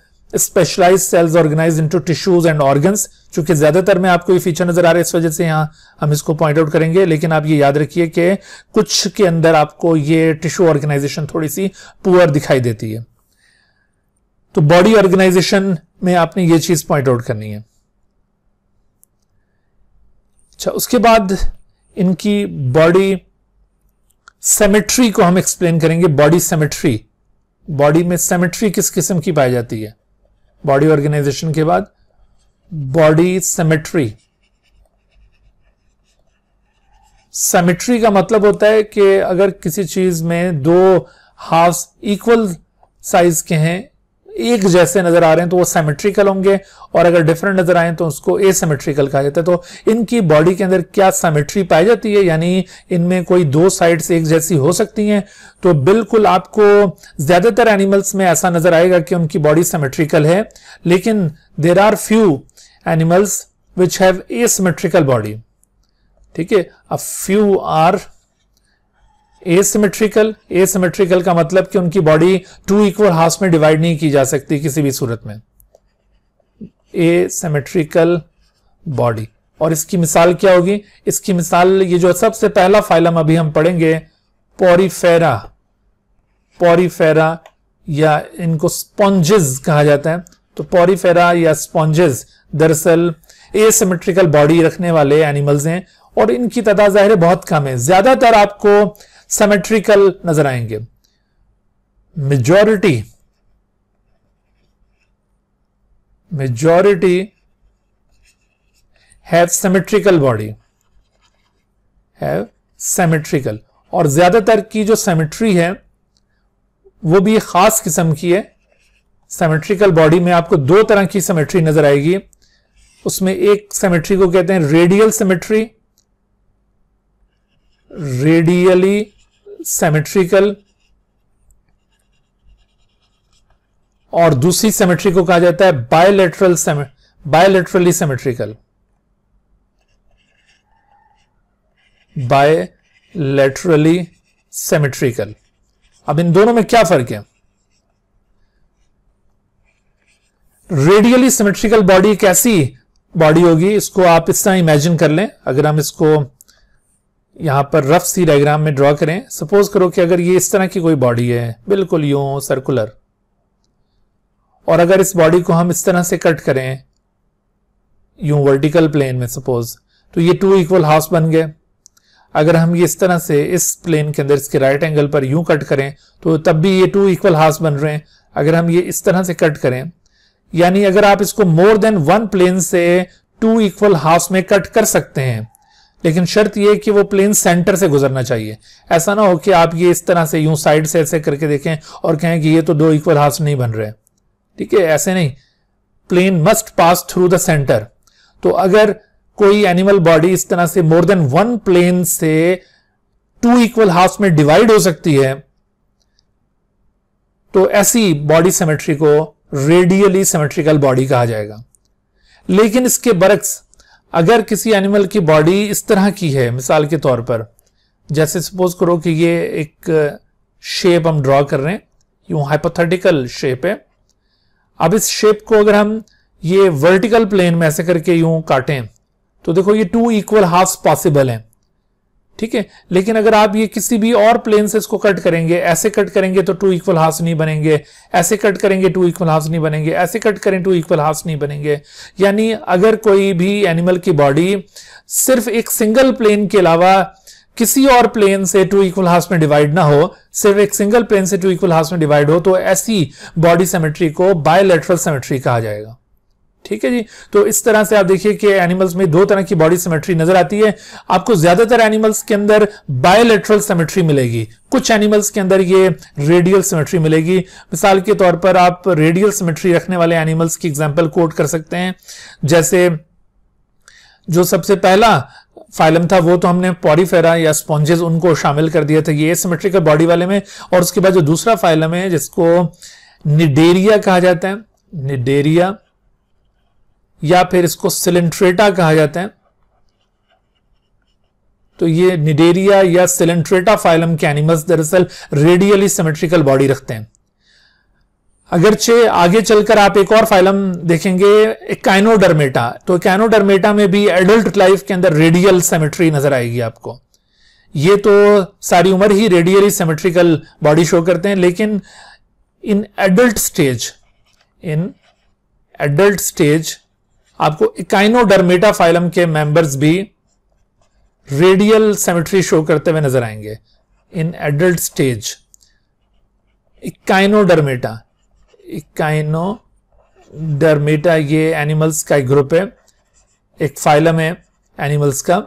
specialise cells organise into tissues and organs चूंकि ज्यादातर में आपको ये फीचर नजर आ रहा है इस वजह से यहाँ हम इसको पॉइंट आउट करेंगे लेकिन आप ये याद रखिए कि कुछ के अंदर आपको ये टिश्यू ऑर्गेनाइजेशन थोड़ी सी पुअर दिखाई देती है तो बॉडी ऑर्गेनाइजेशन में आपने ये चीज पॉइंट आउट करनी है अच्छा उसके बाद इनकी बॉडी सेमेट्री को हम एक्सप्लेन करेंगे बॉडी सेमेट्री बॉडी में सेमेट्री किस किस्म की पाई जाती है बॉडी ऑर्गेनाइजेशन के बाद बॉडी सेमेट्री सेमेट्री का मतलब होता है कि अगर किसी चीज में दो हाफ इक्वल साइज के हैं एक जैसे नजर आ रहे हैं तो वो सेमेट्रिकल होंगे और अगर डिफरेंट नजर आए तो उसको ए सेमेट्रिकल कहा जाता है तो इनकी बॉडी के अंदर क्या सेमेट्री पाई जाती है यानी इनमें कोई दो साइड्स एक जैसी हो सकती हैं तो बिल्कुल आपको ज्यादातर एनिमल्स में ऐसा नजर आएगा कि उनकी बॉडी सेमेट्रिकल है लेकिन there are few animals which have a symmetrical body ठीक है a few are asymmetrical asymmetrical का मतलब कि उनकी बॉडी टू इक्वल हाफ में डिवाइड नहीं की जा सकती किसी भी सूरत में एसिमेट्रिकल बॉडी और इसकी मिसाल क्या होगी इसकी मिसाल ये जो सबसे पहला फाइलम अभी हम पढ़ेंगे पॉरीफेरा पॉरीफेरा या इनको स्पॉन्जेस कहा जाता है तो पोरीफेरा या स्पॉन्जेस दरअसल एसिमेट्रिकल बॉडी रखने वाले एनिमल्स हैं और इनकी तादाद जाहिर बहुत कम है ज्यादातर आपको सेमेट्रिकल नजर आएंगे majority majority have symmetrical body have symmetrical और ज्यादातर की जो सेमेट्री है वो भी खास किस्म की है सेमेट्रिकल बॉडी में आपको दो तरह की सेमेट्री नजर आएगी उसमें एक सेमेट्री को कहते हैं रेडियल सेमेट्री रेडियली सेमेट्रिकल और दूसरी सेमेट्री को कहा जाता है सेमे बायोलेट्रली सेमेट्रिकल बायोलेट्रली सेमेट्रिकल अब इन दोनों में क्या फर्क है रेडियली सिमेट्रिकल बॉडी कैसी बॉडी होगी इसको आप इस तरह इमेजिन कर लें अगर हम इसको यहाँ पर रफ सी डायग्राम में ड्रॉ करें सपोज करो कि अगर ये इस तरह की कोई बॉडी है बिल्कुल यूं सर्कुलर और अगर इस बॉडी को हम इस तरह से कट करें यूं वर्टिकल प्लेन में सपोज तो ये टू इक्वल हाउस बन गए अगर हम ये इस तरह से इस प्लेन के अंदर इसके राइट एंगल पर यूं कट करें तो तब भी ये टू इक्वल हाउस बन रहे हैं अगर हम ये इस तरह से कट करें यानी अगर आप इसको मोर देन वन प्लेन से टू इक्वल हाउस में कट कर सकते हैं लेकिन शर्त यह कि वो प्लेन सेंटर से गुजरना चाहिए ऐसा ना हो कि आप ये इस तरह से यूं साइड से ऐसे करके देखें और कहें कि ये तो दो इक्वल हाफ नहीं बन रहे ठीक है ऐसे नहीं plane must pass through the centre तो अगर कोई एनिमल बॉडी इस तरह से मोर देन वन प्लेन से टू इक्वल हाफ में डिवाइड हो सकती है तो ऐसी बॉडी सेमेट्री को रेडियली सेमेट्रिकल बॉडी कहा जाएगा लेकिन इसके बरक्स अगर किसी एनिमल की बॉडी इस तरह की है मिसाल के तौर पर जैसे सपोज करो कि ये एक शेप हम ड्रॉ कर रहे हैं यूं हाइपोथेटिकल शेप है अब इस शेप को अगर हम ये वर्टिकल प्लेन में ऐसे करके यूं काटें तो देखो ये टू इक्वल हाफ्स पॉसिबल हैं ठीक है लेकिन अगर आप ये किसी भी और प्लेन से इसको कट करेंगे ऐसे कट करेंगे तो टू इक्वल हाफ नहीं बनेंगे ऐसे कट करेंगे टू इक्वल हाफ नहीं बनेंगे ऐसे कट करें टू इक्वल हाफ नहीं बनेंगे यानी अगर कोई भी एनिमल की बॉडी सिर्फ एक सिंगल प्लेन के अलावा किसी और प्लेन से टू इक्वल हाफ में डिवाइड ना हो सिर्फ एक सिंगल प्लेन से टू इक्वल हाफ में डिवाइड हो तो ऐसी बॉडी सेमेट्री को बायोलेट्रल सेमेट्री कहा जाएगा ठीक है जी तो इस तरह से आप देखिए कि एनिमल्स में दो तरह की बॉडी सिमेट्री नजर आती है आपको ज्यादातर एनिमल्स के अंदर बायोलेट्रल सिमेट्री मिलेगी कुछ एनिमल्स के अंदर ये रेडियल सिमेट्री मिलेगी मिसाल के तौर पर आप रेडियल सिमेट्री रखने वाले एनिमल्स की एग्जाम्पल कोट कर सकते हैं जैसे जो सबसे पहला फाइलम था वो तो हमने पॉडीफेरा या स्पॉन्जेस उनको शामिल कर दिया था ये सिमेट्रिकल बॉडी वाले में और उसके बाद जो दूसरा फाइलम है जिसको निडेरिया कहा जाता है निडेरिया या फिर इसको सिलेंट्रेटा कहा जाता है तो ये निडेरिया या सिलेंट्रेटा फाइलम के एनिमल्स दरअसल रेडियली सिमेट्रिकल बॉडी रखते हैं अगरचे आगे चलकर आप एक और फाइलम देखेंगे काइनोडर्मेटा तो कैनोडर्मेटा में भी एडल्ट लाइफ के अंदर रेडियल सेमेट्री नजर आएगी आपको ये तो सारी उम्र ही रेडियली सेमेट्रिकल बॉडी शो करते हैं लेकिन in adult stage in adult stage आपको इकाइनोडर्मेटा फाइलम के मेंबर्स भी रेडियल सेमेट्री शो करते हुए नजर आएंगे in adult stage Echinodermata dermata ये एनिमल्स का एक ग्रुप है एक फाइलम है एनिमल्स का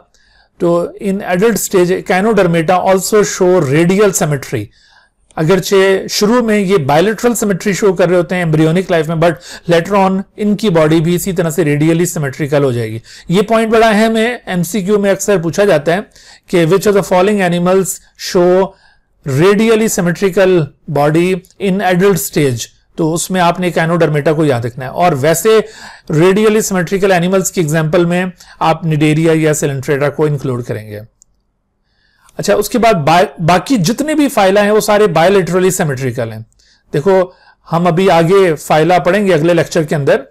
तो in adult stage Echinodermata also show radial symmetry अगरचे शुरू में ये बायोलेट्रल सिमेट्री शो कर रहे होते हैं एम्ब्रियोनिक लाइफ में बट लेटर ऑन इनकी बॉडी भी इसी तरह से रेडियली सिमेट्रिकल हो जाएगी ये पॉइंट बड़ा अहम है एमसीक्यू में अक्सर पूछा जाता है कि which of the following animals show radially symmetrical body in adult stage तो उसमें आपने कैनोडर्मेटा को याद रखना है और वैसे रेडियली सिमेट्रिकल एनिमल्स की एग्जाम्पल में आप निडेरिया या सिलेंट्रेटा को इंक्लूड करेंगे अच्छा उसके बाद बा, बाकी जितने भी फाइला हैं वो सारे बायोलिटरली सेमेट्रिकल हैं देखो हम अभी आगे फाइला पढ़ेंगे अगले लेक्चर के अंदर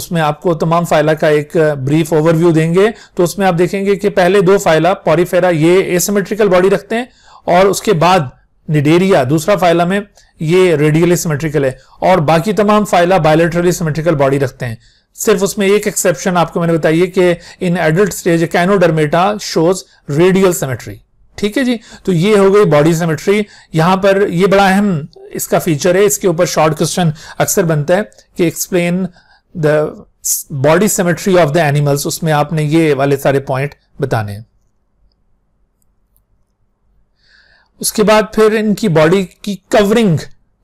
उसमें आपको तमाम फाइला का एक ब्रीफ ओवरव्यू देंगे तो उसमें आप देखेंगे कि पहले दो फाइला पॉरीफेरा ये एसिमेट्रिकल बॉडी रखते हैं और उसके बाद निडेरिया दूसरा फाइला में ये रेडियली सिमेट्रिकल है और बाकी तमाम फाइला बायोलिट्रली सिमेट्रिकल बॉडी रखते हैं सिर्फ उसमें एक एक्सेप्शन आपको मैंने बताइए कि in adult stage Echinodermata shows radial symmetry ठीक है जी तो ये हो गई बॉडी सिमेट्री यहां पर ये बड़ा अहम इसका फीचर है इसके ऊपर शॉर्ट क्वेश्चन अक्सर बनता है कि explain the body symmetry of the animals उसमें आपने ये वाले सारे पॉइंट बताने उसके बाद फिर इनकी बॉडी की कवरिंग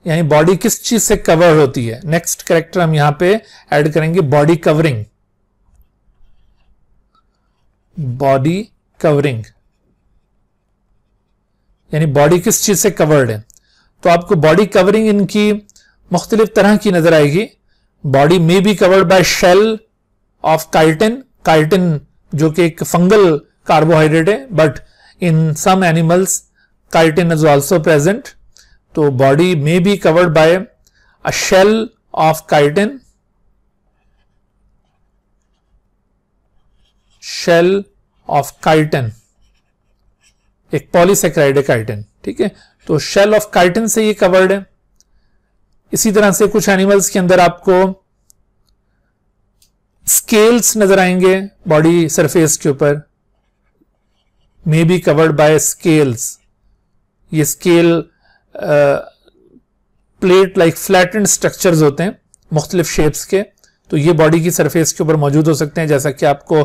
यानी बॉडी किस चीज से कवर होती है नेक्स्ट करेक्टर हम यहां पे ऐड करेंगे बॉडी कवरिंग बॉडी कवरिंग यानी बॉडी किस चीज़ से कवर्ड है तो आपको बॉडी कवरिंग इनकी मुख्तलिफ तरह की नजर आएगी body may be covered by shell of chitin chitin जो कि एक फंगल कार्बोहाइड्रेट है but in some animals chitin is also present तो body may be covered by a shell of chitin shell of chitin एक पॉलीसेक्राइड है काइटन ठीक है तो शेल ऑफ काइटन से ये कवर्ड है इसी तरह से कुछ एनिमल्स के अंदर आपको स्केल्स नजर आएंगे बॉडी सरफेस के ऊपर may be covered by scales ये scale plate like flattened structures होते हैं मुख्तलिफ शेप्स के तो ये बॉडी की सरफेस के ऊपर मौजूद हो सकते हैं जैसा कि आपको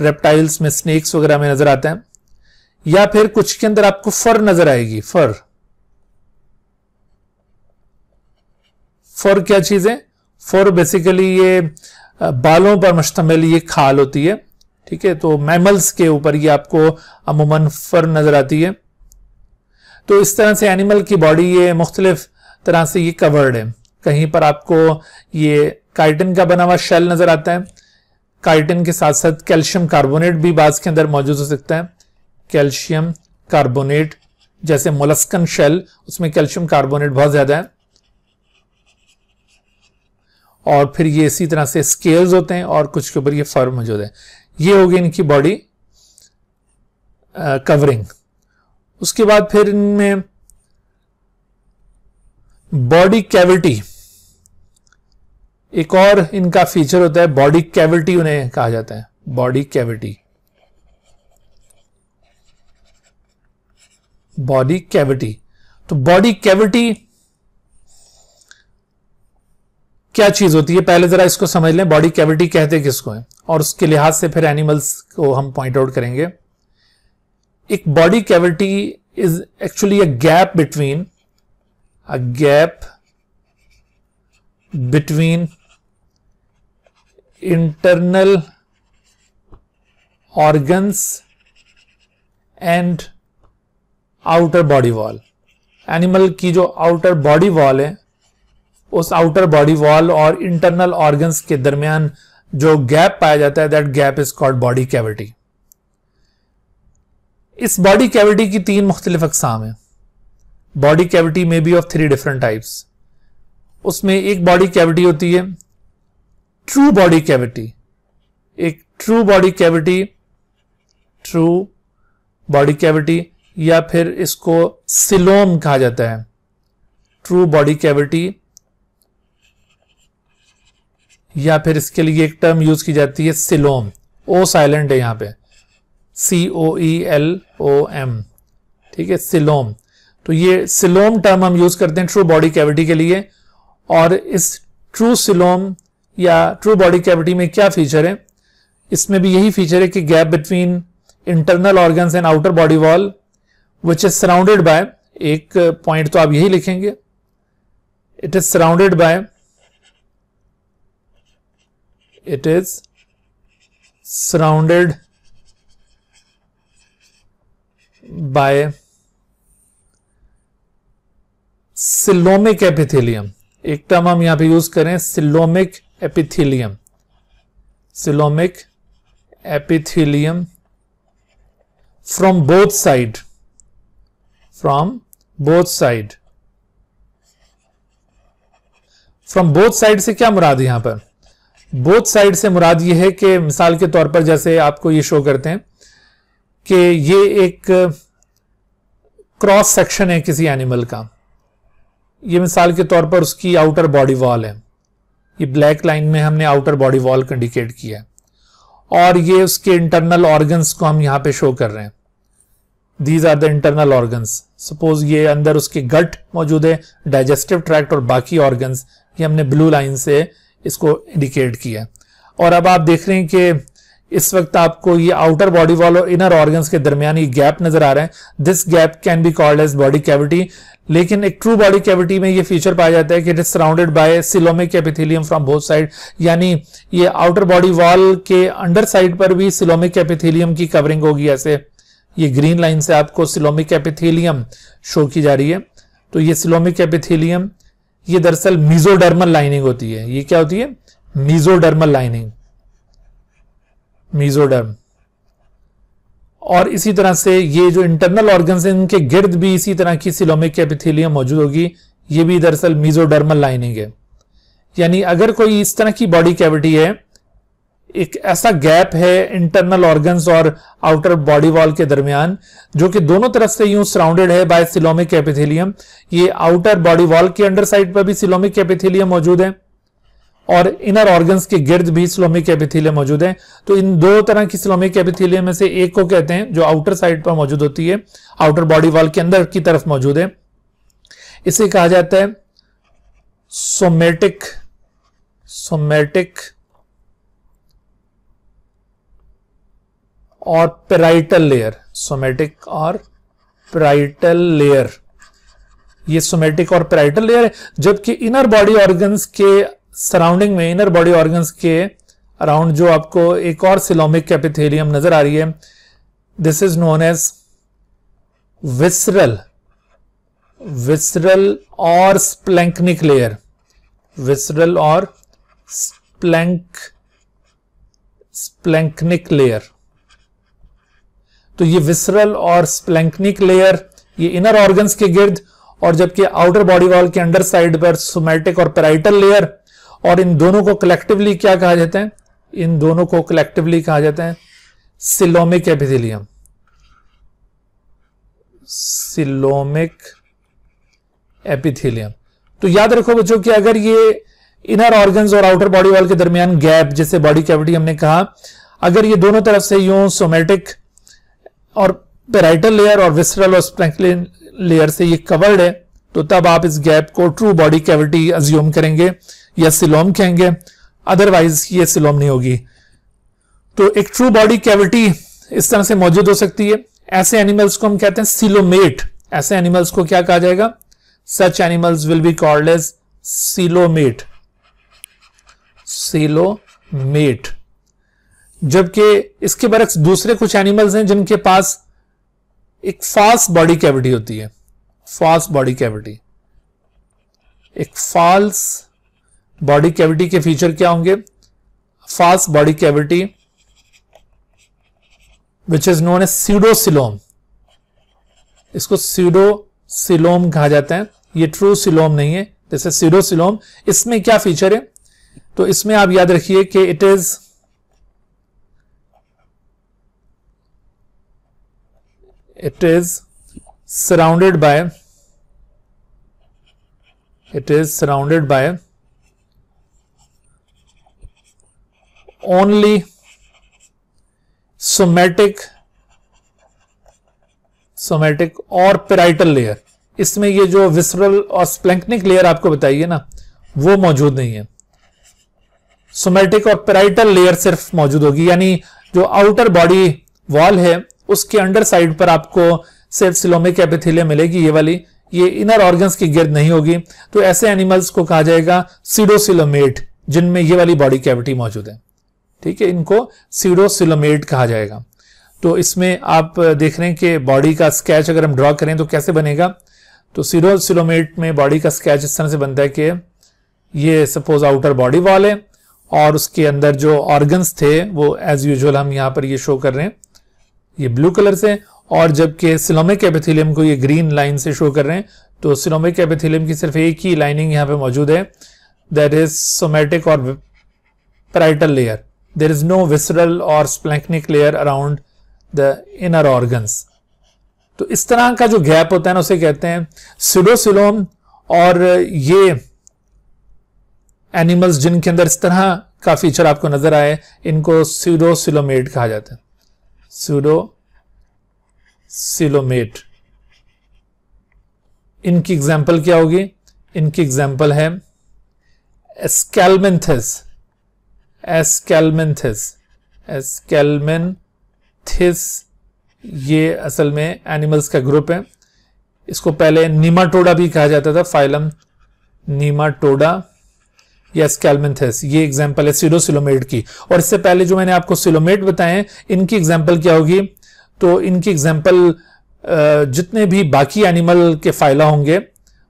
रेप्टाइल्स में स्नेक्स वगैरह में नजर आते हैं या फिर कुछ के अंदर आपको फर नजर आएगी फर फर क्या चीज है फर बेसिकली ये बालों पर मुश्तमिल ये खाल होती है ठीक है तो मैमल्स के ऊपर ये आपको अमूमन फर नजर आती है तो इस तरह से एनिमल की बॉडी ये मुख्तलिफ तरह से ये कवर्ड है कहीं पर आपको ये काइटिन का बना हुआ शेल नजर आता है काइटिन के साथ साथ कैल्शियम कार्बोनेट भी बाज के अंदर मौजूद हो सकता है कैल्शियम कार्बोनेट जैसे मोलस्कन शेल उसमें कैल्शियम कार्बोनेट बहुत ज्यादा है और फिर ये इसी तरह से स्केल्स होते हैं और कुछ के ऊपर ये फर मौजूद है ये होगी इनकी बॉडी कवरिंग उसके बाद फिर इनमें बॉडी कैविटी एक और इनका फीचर होता है बॉडी कैविटी उन्हें कहा जाता है बॉडी कैविटी बॉडी कैविटी तो बॉडी कैविटी क्या चीज होती है पहले जरा इसको समझ लें बॉडी कैविटी कहते किसको है और उसके लिहाज से फिर एनिमल्स को हम पॉइंट आउट करेंगे एक body cavity is actually a gap between a gap between internal organs and outer body wall animal की जो आउटर बॉडी वॉल है उस आउटर बॉडी वॉल और इंटरनल ऑर्गन्स के दरमियान जो गैप पाया जाता है that gap is called body cavity इस बॉडी कैविटी की तीन मुख्तलिफ अकसाम है बॉडी कैविटी में be of three different types उसमें एक बॉडी कैविटी होती है ट्रू बॉडी कैविटी एक true body cavity true body cavity या फिर इसको सिलोम कहा जाता है ट्रू बॉडी कैविटी या फिर इसके लिए एक टर्म यूज की जाती है सिलोम ओ साइलेंट है यहां पे सी ओ ई एल ओ एम ठीक है सिलोम तो ये सिलोम टर्म हम यूज करते हैं ट्रू बॉडी कैविटी के लिए और इस ट्रू सिलोम या ट्रू बॉडी कैविटी में क्या फीचर है इसमें भी यही फीचर है कि gap between internal organs and outer body wall which is surrounded by एक पॉइंट तो आप यही लिखेंगे it is surrounded by it is surrounded by coelomic epithelium एक टर्म हम यहां पे यूज करें coelomic epithelium coelomic epithelium from both side from both side from both side से क्या मुराद यहां पर बोथ साइड से मुराद ये है कि मिसाल के तौर पर जैसे आपको ये शो करते हैं कि ये एक क्रॉस सेक्शन है किसी एनिमल का ये मिसाल के तौर पर उसकी आउटर बॉडी वॉल है ये ब्लैक लाइन में हमने आउटर बॉडी वॉल को इंडिकेट किया है और ये उसके इंटरनल ऑर्गन्स को हम यहां पे शो कर रहे हैं these are the internal organs suppose ये अंदर उसके गट मौजूद है डाइजेस्टिव ट्रैक्ट और बाकी ऑर्गन्स ये हमने ब्लू लाइन से इसको इंडिकेट किया और अब आप देख रहे हैं कि इस वक्त आपको ये आउटर बॉडी वॉल और इनर ऑर्गन्स के दरमियान ये गैप नजर आ रहे हैं this gap can be called as body cavity लेकिन एक ट्रू बॉडी कैविटी में ये फीचर पाया जाता है कि it is surrounded by coelomic epithelium from both side यानी ये आउटर बॉडी वॉल के अंडर साइड पर भी सिलोमिक एपिथेलियम की कवरिंग होगी ऐसे ये ग्रीन लाइन से आपको सिलोमिक एपिथेलियम शो की जा रही है तो ये सिलोमिक एपिथेलियम ये दरअसल मीजोडर्मल लाइनिंग होती है ये क्या होती है मीजोडर्मल लाइनिंग मीजोडर्म और इसी तरह से ये जो इंटरनल ऑर्गन है इनके गिर्द भी इसी तरह की सिलोमिक एपिथेलियम मौजूद होगी ये भी दरअसल मीजोडर्मल लाइनिंग है यानी अगर कोई इस तरह की बॉडी कैविटी है एक ऐसा गैप है इंटरनल ऑर्गन्स और आउटर बॉडी वॉल के दरमियान जो कि दोनों तरफ से यूं सराउंडेड है बाय सिलोमिक एपिथेलियम ये आउटर बॉडी वॉल के अंडर साइड पर भी सिलोमिक एपिथेलियम मौजूद है और इनर ऑर्गन्स के गिर्द भी सिलोमिक एपिथेलियम मौजूद है तो इन दो तरह की सिलोमिक एपिथेलियम में से एक को कहते हैं जो आउटर साइड पर मौजूद होती है आउटर बॉडी वॉल के अंदर की तरफ मौजूद है इसे कहा जाता है सोमेटिक सोमेटिक और पेराइटल लेयर सोमेटिक और पेराइटल लेयर ये सोमेटिक और पेराइटल लेयर है जबकि इनर बॉडी ऑर्गन्स के सराउंडिंग में इनर बॉडी ऑर्गन्स के अराउंड जो आपको एक और सिलोमिक कैपिथेलियम नजर आ रही है this is known as visceral visceral और स्प्लैंकनिक लेयर विसरल और स्प्लैंक स्प्लैंकनिक लेयर तो ये विसरल और स्प्लैंकनिक लेयर ये इनर ऑर्गन्स के गिर्द और जबकि आउटर बॉडी वॉल के अंडर साइड पर सोमैटिक और पेराइटल लेयर और इन दोनों को कलेक्टिवली क्या कहा जाता है इन दोनों को कलेक्टिवली कहा जाता है सिलोमिक एपिथिलियम सिलोमिक एपिथिलियम तो याद रखो बच्चों कि अगर ये इनर ऑर्गन्स और आउटर बॉडी वॉल के दरमियान गैप जैसे बॉडी कैविटी हमने कहा अगर ये दोनों तरफ से यूं सोमेटिक और पेराइटल लेयर और विस्टरल और स्प्रेंकलिन लेयर से ये कवर्ड है तो तब आप इस गैप को ट्रू बॉडी कैविटी अज्यूम करेंगे या सिलोम कहेंगे अदरवाइज ये सिलोम नहीं होगी तो एक ट्रू बॉडी कैविटी इस तरह से मौजूद हो सकती है ऐसे एनिमल्स को हम कहते हैं सिलोमेट ऐसे एनिमल्स को क्या कहा जाएगा such animals will be called as coelomate coelomate जबकि इसके बरक्स दूसरे कुछ एनिमल्स हैं जिनके पास एक फॉल्स बॉडी कैविटी होती है फॉल्स बॉडी कैविटी एक फॉल्स बॉडी कैविटी के फीचर क्या होंगे false body cavity which is known as pseudocoelom इसको सीडोसिलोम कहा जाता है ये ट्रू सिलोम नहीं है जैसे सीडोसिलोम इसमें क्या फीचर है तो इसमें आप याद रखिए कि it is it is surrounded by it is surrounded by only somatic somatic और पेराइटल लेयर इसमें ये जो विसरल और स्प्लैंकनिक लेयर आपको बताइए ना वो मौजूद नहीं है सोमेटिक और पेराइटल लेयर सिर्फ मौजूद होगी यानी जो आउटर बॉडी वॉल है उसके अंडर साइड पर आपको सिर्फ सिलोमिक एपिथेलिया मिलेगी ये वाली ये इनर ऑर्गन्स की गिर्द नहीं होगी तो ऐसे एनिमल्स को कहा जाएगा सीडोसिलोमेट जिनमें ये वाली बॉडी कैविटी मौजूद है ठीक है इनको सीडोसिलोमेट कहा जाएगा तो इसमें आप देख रहे हैं कि बॉडी का स्केच अगर हम ड्रॉ करें तो कैसे बनेगा तो सीडोसिलोमेट में बॉडी का स्केच इस तरह से बनता है कि ये सपोज आउटर बॉडी वॉल है और उसके अंदर जो ऑर्गन्स थे वो एज यूजल हम यहाँ पर ये शो कर रहे हैं ये ब्लू कलर से और जबकि सिलोमिक एपिथिलियम को ये ग्रीन लाइन से शो कर रहे हैं तो सिलोमिक एपिथिलियम की सिर्फ एक ही लाइनिंग यहाँ पे मौजूद है दैट इज सोमेटिक और parietal layer there is no visceral और splanchnic layer around the inner organs तो इस तरह का जो गैप होता है ना उसे कहते हैं सिलोसिलोम और ये एनिमल्स जिनके अंदर इस तरह का फीचर आपको नजर आए इनको सीडोसिलोमेट कहा जाता है सूडो सिलोमेट इनकी एग्जाम्पल क्या होगी इनकी एग्जाम्पल है एस्कैलमेंथिस एस्कैलमेंथिस एस्कैलमेंथिस ये असल में एनिमल्स का ग्रुप है इसको पहले नीमाटोडा भी कहा जाता था फाइलम नीमाटोडा या स्कैलमिनथेस ये एग्जाम्पल है सीरोसिलोमेट की और इससे पहले जो मैंने आपको सिलोमेट बताए इनकी एग्जाम्पल क्या होगी तो इनकी एग्जाम्पल जितने भी बाकी एनिमल के फाइला होंगे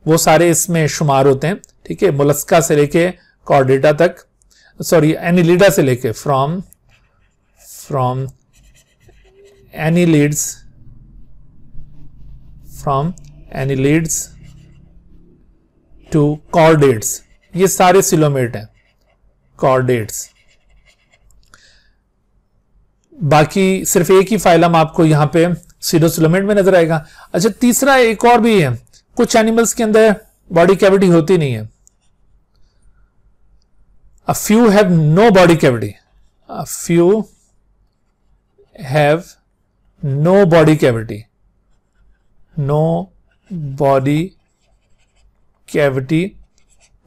वो सारे इसमें शुमार होते हैं ठीक है मोलस्का से लेके कॉर्डेटा तक सॉरी एनिलीडा से लेके from from annelids from annelids to chordates ये सारे सिलोमेट हैं कॉर्डेट्स बाकी सिर्फ एक ही फाइलम आपको यहां पे सीडोसिलोमेट में नजर आएगा अच्छा तीसरा एक और भी है कुछ एनिमल्स के अंदर बॉडी कैविटी होती नहीं है a few have no body cavity a few have no body cavity no body cavity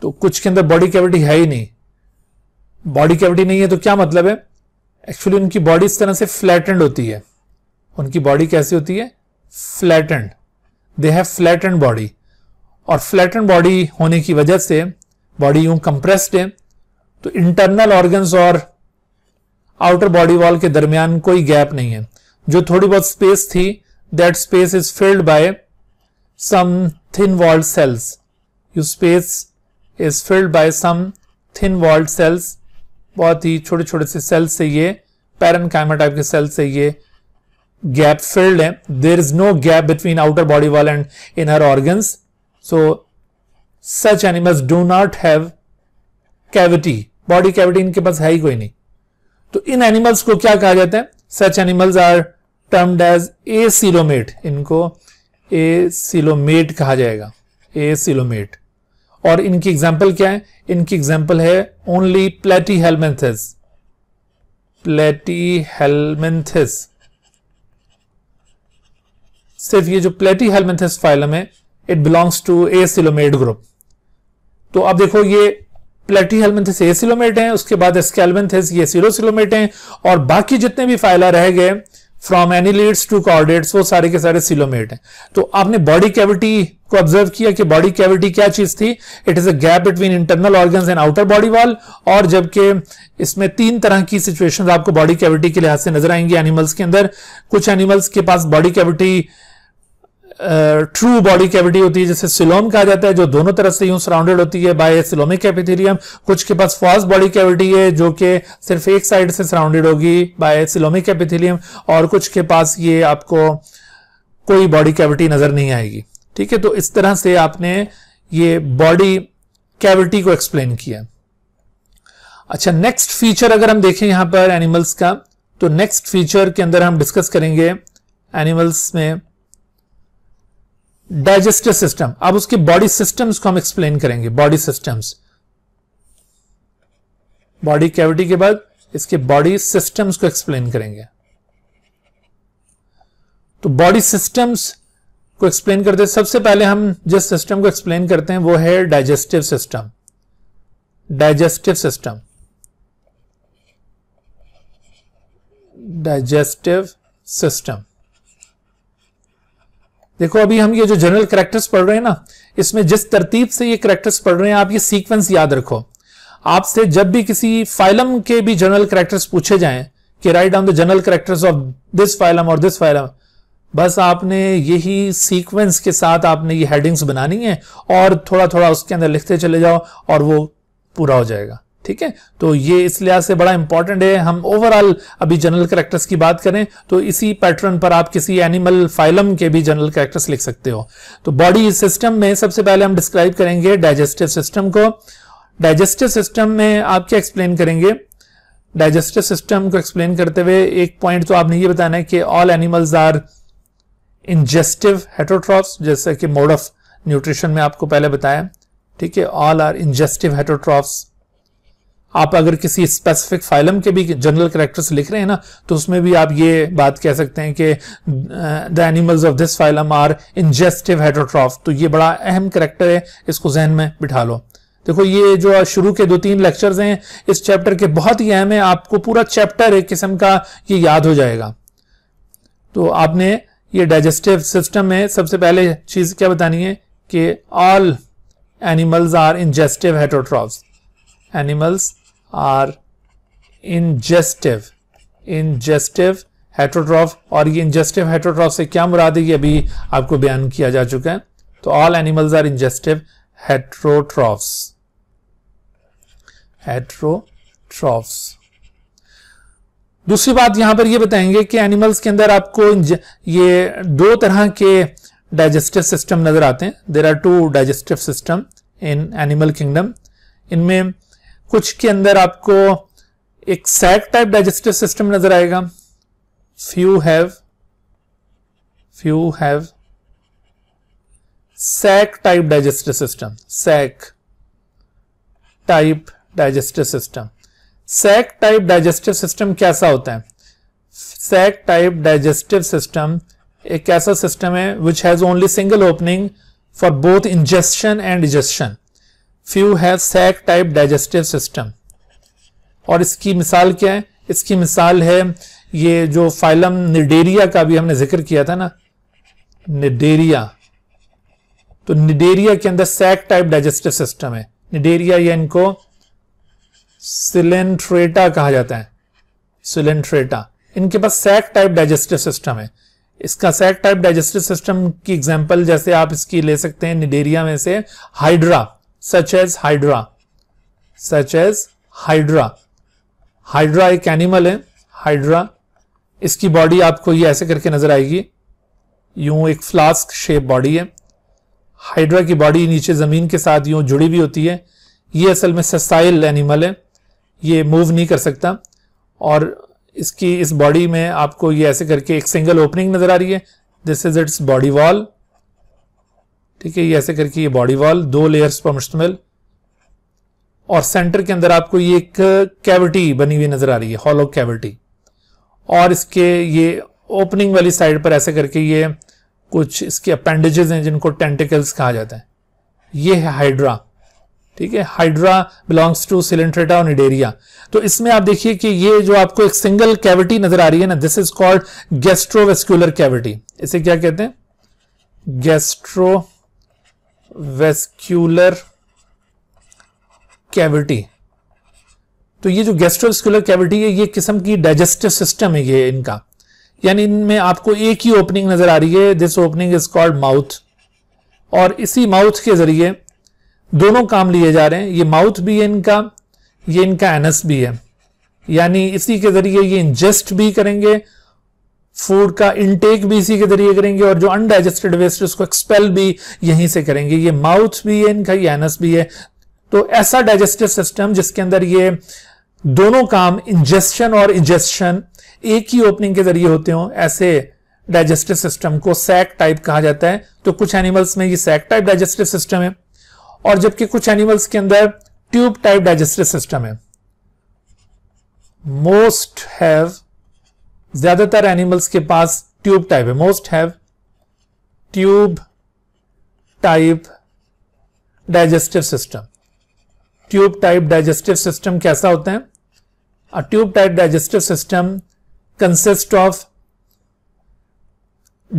तो कुछ के अंदर बॉडी कैविटी है ही नहीं बॉडी कैविटी नहीं है तो क्या मतलब है एक्चुअली उनकी बॉडी इस तरह से फ्लैटेंड होती है उनकी बॉडी कैसी होती है flattened they have flattened body और फ्लैटेंड बॉडी होने की वजह से बॉडी यूं कंप्रेस्ड है तो इंटरनल ऑर्गन्स और आउटर बॉडी वॉल के दरमियान कोई गैप नहीं है जो थोड़ी बहुत स्पेस थी that space is filled by some thin walled cells you space is filled by some thin walled cells बहुत ही छोटे छोटे से सेल्स से ये पैरन कैमरा टाइप के सेल्स से ये गैप फिल्ड है there is no gap between outer body wall and inner organs so such animals do not have cavity body cavity इनके पास है ही कोई नहीं तो इन एनिमल्स को क्या कहा जाता है such animals are termed as acoelomate इनको ए सिलोमेट कहा जाएगा ए सिलोमेट और इनकी एग्जाम्पल क्या है इनकी एग्जाम्पल है ओनली प्लेटी हेलमेंथिस प्लेटी हेलमेंथिस सिर्फ ये जो प्लेटी हेलमेंथिस फाइलम है it belongs to acoelomate group तो अब देखो ये प्लेटी हेलमेंथिस ए सिलोमेट है उसके बाद एस्केलमेंथिस ये सीरो सिलोमेट है और बाकी जितने भी फाइला रह गए फ्रॉम एनिलीड्स टू कॉर्डेट्स वो सारे के सारे सिलोमेट हैं तो आपने बॉडी कैविटी को ऑब्जर्व किया कि बॉडी कैविटी क्या चीज थी it is a gap between internal organs and outer body wall और जबकि इसमें तीन तरह की सिचुएशंस आपको बॉडी कैविटी के लिहाज से नजर आएंगी एनिमल्स के अंदर कुछ एनिमल्स के पास body cavity true body cavity होती है जैसे सिलोम कहा जाता है जो दोनों तरफ से यूं सराउंडेड होती है बाय सिलोमिक एपिथेलियम कुछ के पास फॉल्स बॉडी कैविटी है जो कि सिर्फ एक साइड से सराउंडेड होगी बाय सिलोमिक एपिथेलियम और कुछ के पास ये आपको कोई बॉडी कैविटी नजर नहीं आएगी ठीक है तो इस तरह से आपने ये बॉडी कैविटी को एक्सप्लेन किया अच्छा नेक्स्ट फीचर अगर हम देखें यहां पर एनिमल्स का तो नेक्स्ट फीचर के अंदर हम डिस्कस करेंगे एनिमल्स में डाइजेस्टिव सिस्टम अब उसके बॉडी सिस्टम्स को हम एक्सप्लेन करेंगे बॉडी सिस्टम्स बॉडी कैविटी के बाद इसके बॉडी सिस्टम्स को एक्सप्लेन करेंगे तो बॉडी सिस्टम्स को एक्सप्लेन करते हैं सबसे पहले हम जिस सिस्टम को एक्सप्लेन करते हैं वो है digestive system digestive system digestive system देखो अभी हम ये जो जनरल करेक्टर्स पढ़ रहे हैं ना इसमें जिस तरतीब से ये करेक्टर्स पढ़ रहे हैं आप ये सीक्वेंस याद रखो आपसे जब भी किसी फाइलम के भी जनरल करेक्टर्स पूछे जाएं कि write down the general characters of this phylum और दिस फाइलम बस आपने यही सीक्वेंस के साथ आपने ये हेडिंग्स बनानी है और थोड़ा थोड़ा उसके अंदर लिखते चले जाओ और वो पूरा हो जाएगा ठीक है तो ये इस लिहाज से बड़ा इंपॉर्टेंट है हम ओवरऑल अभी जनरल करेक्टर्स की बात करें तो इसी पैटर्न पर आप किसी एनिमल फाइलम के भी जनरल करेक्टर्स लिख सकते हो तो बॉडी सिस्टम में सबसे पहले हम डिस्क्राइब करेंगे डाइजेस्टिव सिस्टम को डाइजेस्टिव सिस्टम में आप क्या एक्सप्लेन करेंगे डाइजेस्टिव सिस्टम को एक्सप्लेन करते हुए एक पॉइंट तो आपने ये बताना है कि all animals are ingestive heterotrophs जैसे कि मोड ऑफ न्यूट्रिशन में आपको पहले बताया ठीक है ऑल आर इंजेस्टिव हेटोट्रॉफ्स आप अगर किसी स्पेसिफिक फाइलम के भी जनरल करेक्टर्स लिख रहे हैं ना तो उसमें भी आप ये बात कह सकते हैं कि the animals of this phylum are ingestive heterotroph तो ये बड़ा अहम करेक्टर है इसको जहन में बिठा लो देखो ये जो शुरू के दो तीन लेक्चर्स हैं इस चैप्टर के बहुत ही अहम है आपको पूरा चैप्टर एक किस्म का ये याद हो जाएगा तो आपने ये डाइजेस्टिव सिस्टम में सबसे पहले चीज क्या बतानी है कि all animals are ingestive heterotrophs animals are ingestive ingestive heterotroph और ये इंजेस्टिव हेटोट्रॉफ से क्या मुराद है ये अभी आपको बयान किया जा चुका है तो all animals are ingestive heterotrophs heterotrophs दूसरी बात यहां पर ये बताएंगे कि एनिमल्स के अंदर आपको ये दो तरह के डाइजेस्टिव सिस्टम नजर आते हैं there are two digestive system in animal kingdom इनमें कुछ के अंदर आपको एक सैक टाइप डाइजेस्टिव सिस्टम नजर आएगा few have few have sac type digestive system sac type digestive system sac type digestive system कैसा होता है सैक टाइप डाइजेस्टिव सिस्टम एक ऐसा सिस्टम है which has only single opening for both ingestion and digestion few have sac type digestive system और इसकी मिसाल क्या है इसकी मिसाल है ये जो फाइलम निडेरिया का भी हमने जिक्र किया था ना निडेरिया तो निडेरिया के अंदर सैक टाइप डाइजेस्टिव सिस्टम है निडेरिया या इनको सिलेंट्रेटा कहा जाता है सिलेंट्रेटा इनके पास सैक टाइप डाइजेस्टिव सिस्टम है इसका सैक टाइप डाइजेस्टिव सिस्टम की एग्जाम्पल जैसे आप इसकी ले सकते हैं निडेरिया में से hydra such as hydra such as hydra hydra एक एनिमल है हाइड्रा इसकी बॉडी आपको ये ऐसे करके नजर आएगी यूं एक फ्लास्क शेप बॉडी है हाइड्रा की बॉडी नीचे जमीन के साथ यूं जुड़ी भी होती है ये असल में ससाइल एनिमल है ये मूव नहीं कर सकता और इसकी इस बॉडी में आपको ये ऐसे करके एक सिंगल ओपनिंग नजर आ रही है this is its body wall ठीक है ये ऐसे करके ये बॉडी वॉल दो लेयर्स पर मुश्तमिल और सेंटर के अंदर आपको ये एक कैविटी बनी हुई नजर आ रही है हॉलो कैविटी और इसके ये ओपनिंग वाली साइड पर ऐसे करके ये कुछ इसके अपेंडेजेस हैं जिनको टेंटिकल्स कहा जाता है ये है हाइड्रा ठीक है हाइड्रा बिलोंग्स टू सिलेंट्रेटा और निडेरिया तो इसमें आप देखिए कि ये जो आपको एक सिंगल कैविटी नजर आ रही है ना this is called gastrovascular cavity इसे क्या कहते हैं गेस्ट्रोवेस्क्यूलर कैविटी तो ये जो गेस्ट्रोवेस्क्यूलर कैविटी है ये किस्म की डाइजेस्टिव सिस्टम है ये इनका यानी इनमें आपको एक ही ओपनिंग नजर आ रही है this opening is called mouth और इसी माउथ के जरिए दोनों काम लिए जा रहे हैं ये माउथ भी है इनका ये इनका एनस भी है यानी इसी के जरिए ये इंजेस्ट भी करेंगे फूड का इनटेक भी इसी के जरिए करेंगे और जो अनडाइजेस्टेड वेस्ट उसको एक्सपेल भी यहीं से करेंगे ये माउथ भी है इनका ये एनस भी है तो ऐसा डाइजेस्टिव सिस्टम जिसके अंदर ये दोनों काम इंजेस्शन और इंजेस्शन एक ही ओपनिंग के जरिए होते हो ऐसे डाइजेस्टिव सिस्टम को सैक टाइप कहा जाता है तो कुछ एनिमल्स में ये सैक टाइप डाइजेस्टिव सिस्टम है और जबकि कुछ एनिमल्स के अंदर ट्यूब टाइप डाइजेस्टिव सिस्टम है मोस्ट हैव ज्यादातर एनिमल्स के पास ट्यूब टाइप है most have tube type digestive system tube type digestive system कैसा होता है a tube type digestive system consist of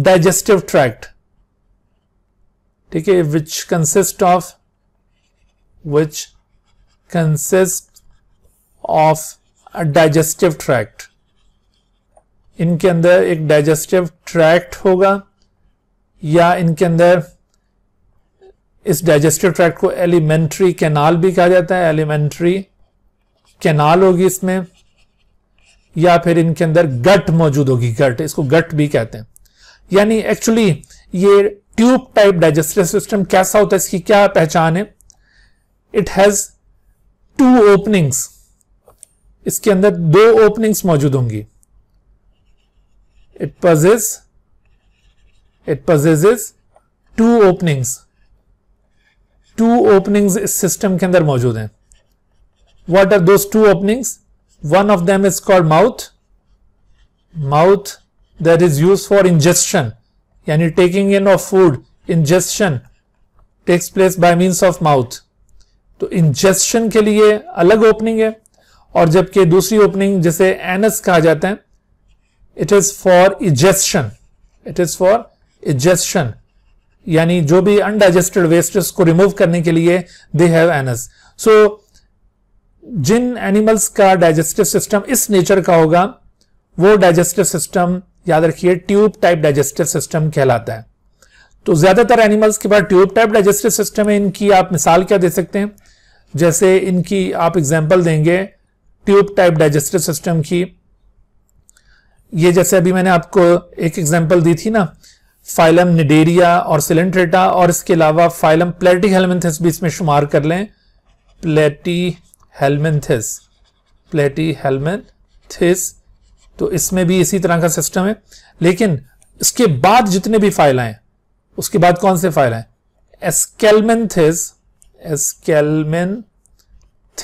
digestive tract ठीक है which consist of which consists of a digestive tract इनके अंदर एक डाइजेस्टिव ट्रैक्ट होगा या इनके अंदर इस डाइजेस्टिव ट्रैक्ट को एलिमेंट्री कैनाल भी कहा जाता है एलिमेंट्री कैनाल होगी इसमें या फिर इनके अंदर गट मौजूद होगी गट इसको गट भी कहते हैं यानी एक्चुअली ये ट्यूब टाइप डाइजेस्टिव सिस्टम कैसा होता है इसकी क्या पहचान है इट हैज टू ओपनिंग्स इसके अंदर दो ओपनिंग्स मौजूद होंगी it possesses it is two openings two openings इस सिस्टम के अंदर मौजूद हैं what are those two openings one of them is called mouth mouth that is use for ingestion यानी taking in of food ingestion takes place by means of mouth तो इंजेस्टन के लिए अलग ओपनिंग है और जबकि दूसरी ओपनिंग जिसे एनस कहा जाता है it is for egestion it is for egestion यानी जो भी अनडाइजेस्टेड वेस्ट को रिमूव करने के लिए दे हैव एनस सो जिन एनिमल्स का डाइजेस्टिव सिस्टम इस नेचर का होगा वो डाइजेस्टिव सिस्टम याद रखिए ट्यूब टाइप डाइजेस्टिव सिस्टम कहलाता है तो ज्यादातर एनिमल्स के पास ट्यूब टाइप डाइजेस्टिव सिस्टम है इनकी आप मिसाल क्या दे सकते हैं जैसे इनकी आप एग्जाम्पल देंगे ट्यूब टाइप डाइजेस्टिव सिस्टम की ये जैसे अभी मैंने आपको एक एग्जाम्पल दी थी ना फाइलम निडेरिया और सिलेंट्रेटा और इसके अलावा फाइलम प्लेटी हेलमेंथिस भी इसमें शुमार कर लें प्लेटी हेलमेंथिस प्लेटी हेलमेंथिस तो इसमें भी इसी तरह का सिस्टम है लेकिन इसके बाद जितने भी फाइल आए उसके बाद कौन से फाइल आए एस्केलमेंथिस एस्केलमेन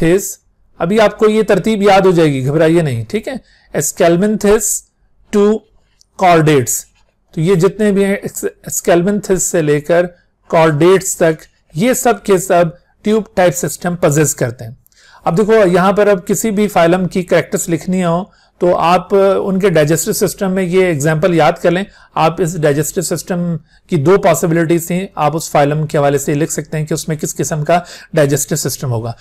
थिस अभी आपको ये तरतीब याद हो जाएगी घबराइए नहीं ठीक है एस्केलमेन थिस टू कॉर्डेट्स तो ये जितने भी हैं एस्केलमेन थिस से लेकर कॉर्डेट्स तक ये सब के सब ट्यूब टाइप सिस्टम पजेस करते हैं अब देखो यहां पर अब किसी भी फाइलम की करेक्टर्स लिखनी हो तो आप उनके डाइजेस्टिव सिस्टम में ये एग्जाम्पल याद कर लें आप इस डाइजेस्टिव सिस्टम की दो पॉसिबिलिटीज थी आप उस फाइलम के हवाले से लिख सकते हैं कि उसमें किस किस्म का डाइजेस्टिव सिस्टम होगा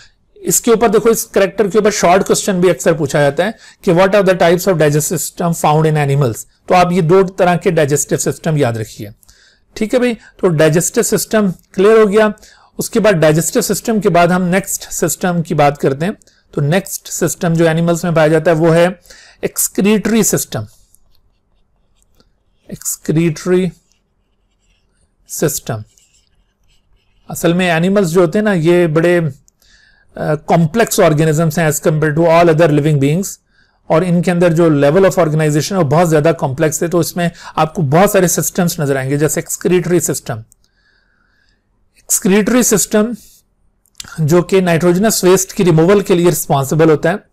इसके ऊपर देखो इस करेक्टर के ऊपर शॉर्ट क्वेश्चन भी अक्सर पूछा जाता है कि what are the types of digestive system found in animals तो आप ये दो तरह के डाइजेस्टिव सिस्टम याद रखिए ठीक है भाई तो डाइजेस्टिव सिस्टम क्लियर हो गया उसके बाद डाइजेस्टिव सिस्टम के बाद हम नेक्स्ट सिस्टम की बात करते हैं तो नेक्स्ट सिस्टम जो एनिमल्स में पाया जाता है वो है एक्सक्रीटरी सिस्टम एक्सक्रीटरी सिस्टम असल में एनिमल्स जो होते हैं ना ये बड़े कॉम्प्लेक्स ऑर्गेनिजम्स हैं as compared to all other living beings और इनके अंदर जो लेवल ऑफ ऑर्गेनाइजेशन है वो बहुत ज्यादा कॉम्प्लेक्स है तो इसमें आपको बहुत सारे सिस्टम्स नजर आएंगे जैसे एक्सक्रीटरी सिस्टम एक्सक्रीटरी सिस्टम जो कि नाइट्रोजनस वेस्ट की रिमूवल के लिए रिस्पॉन्सिबल होता है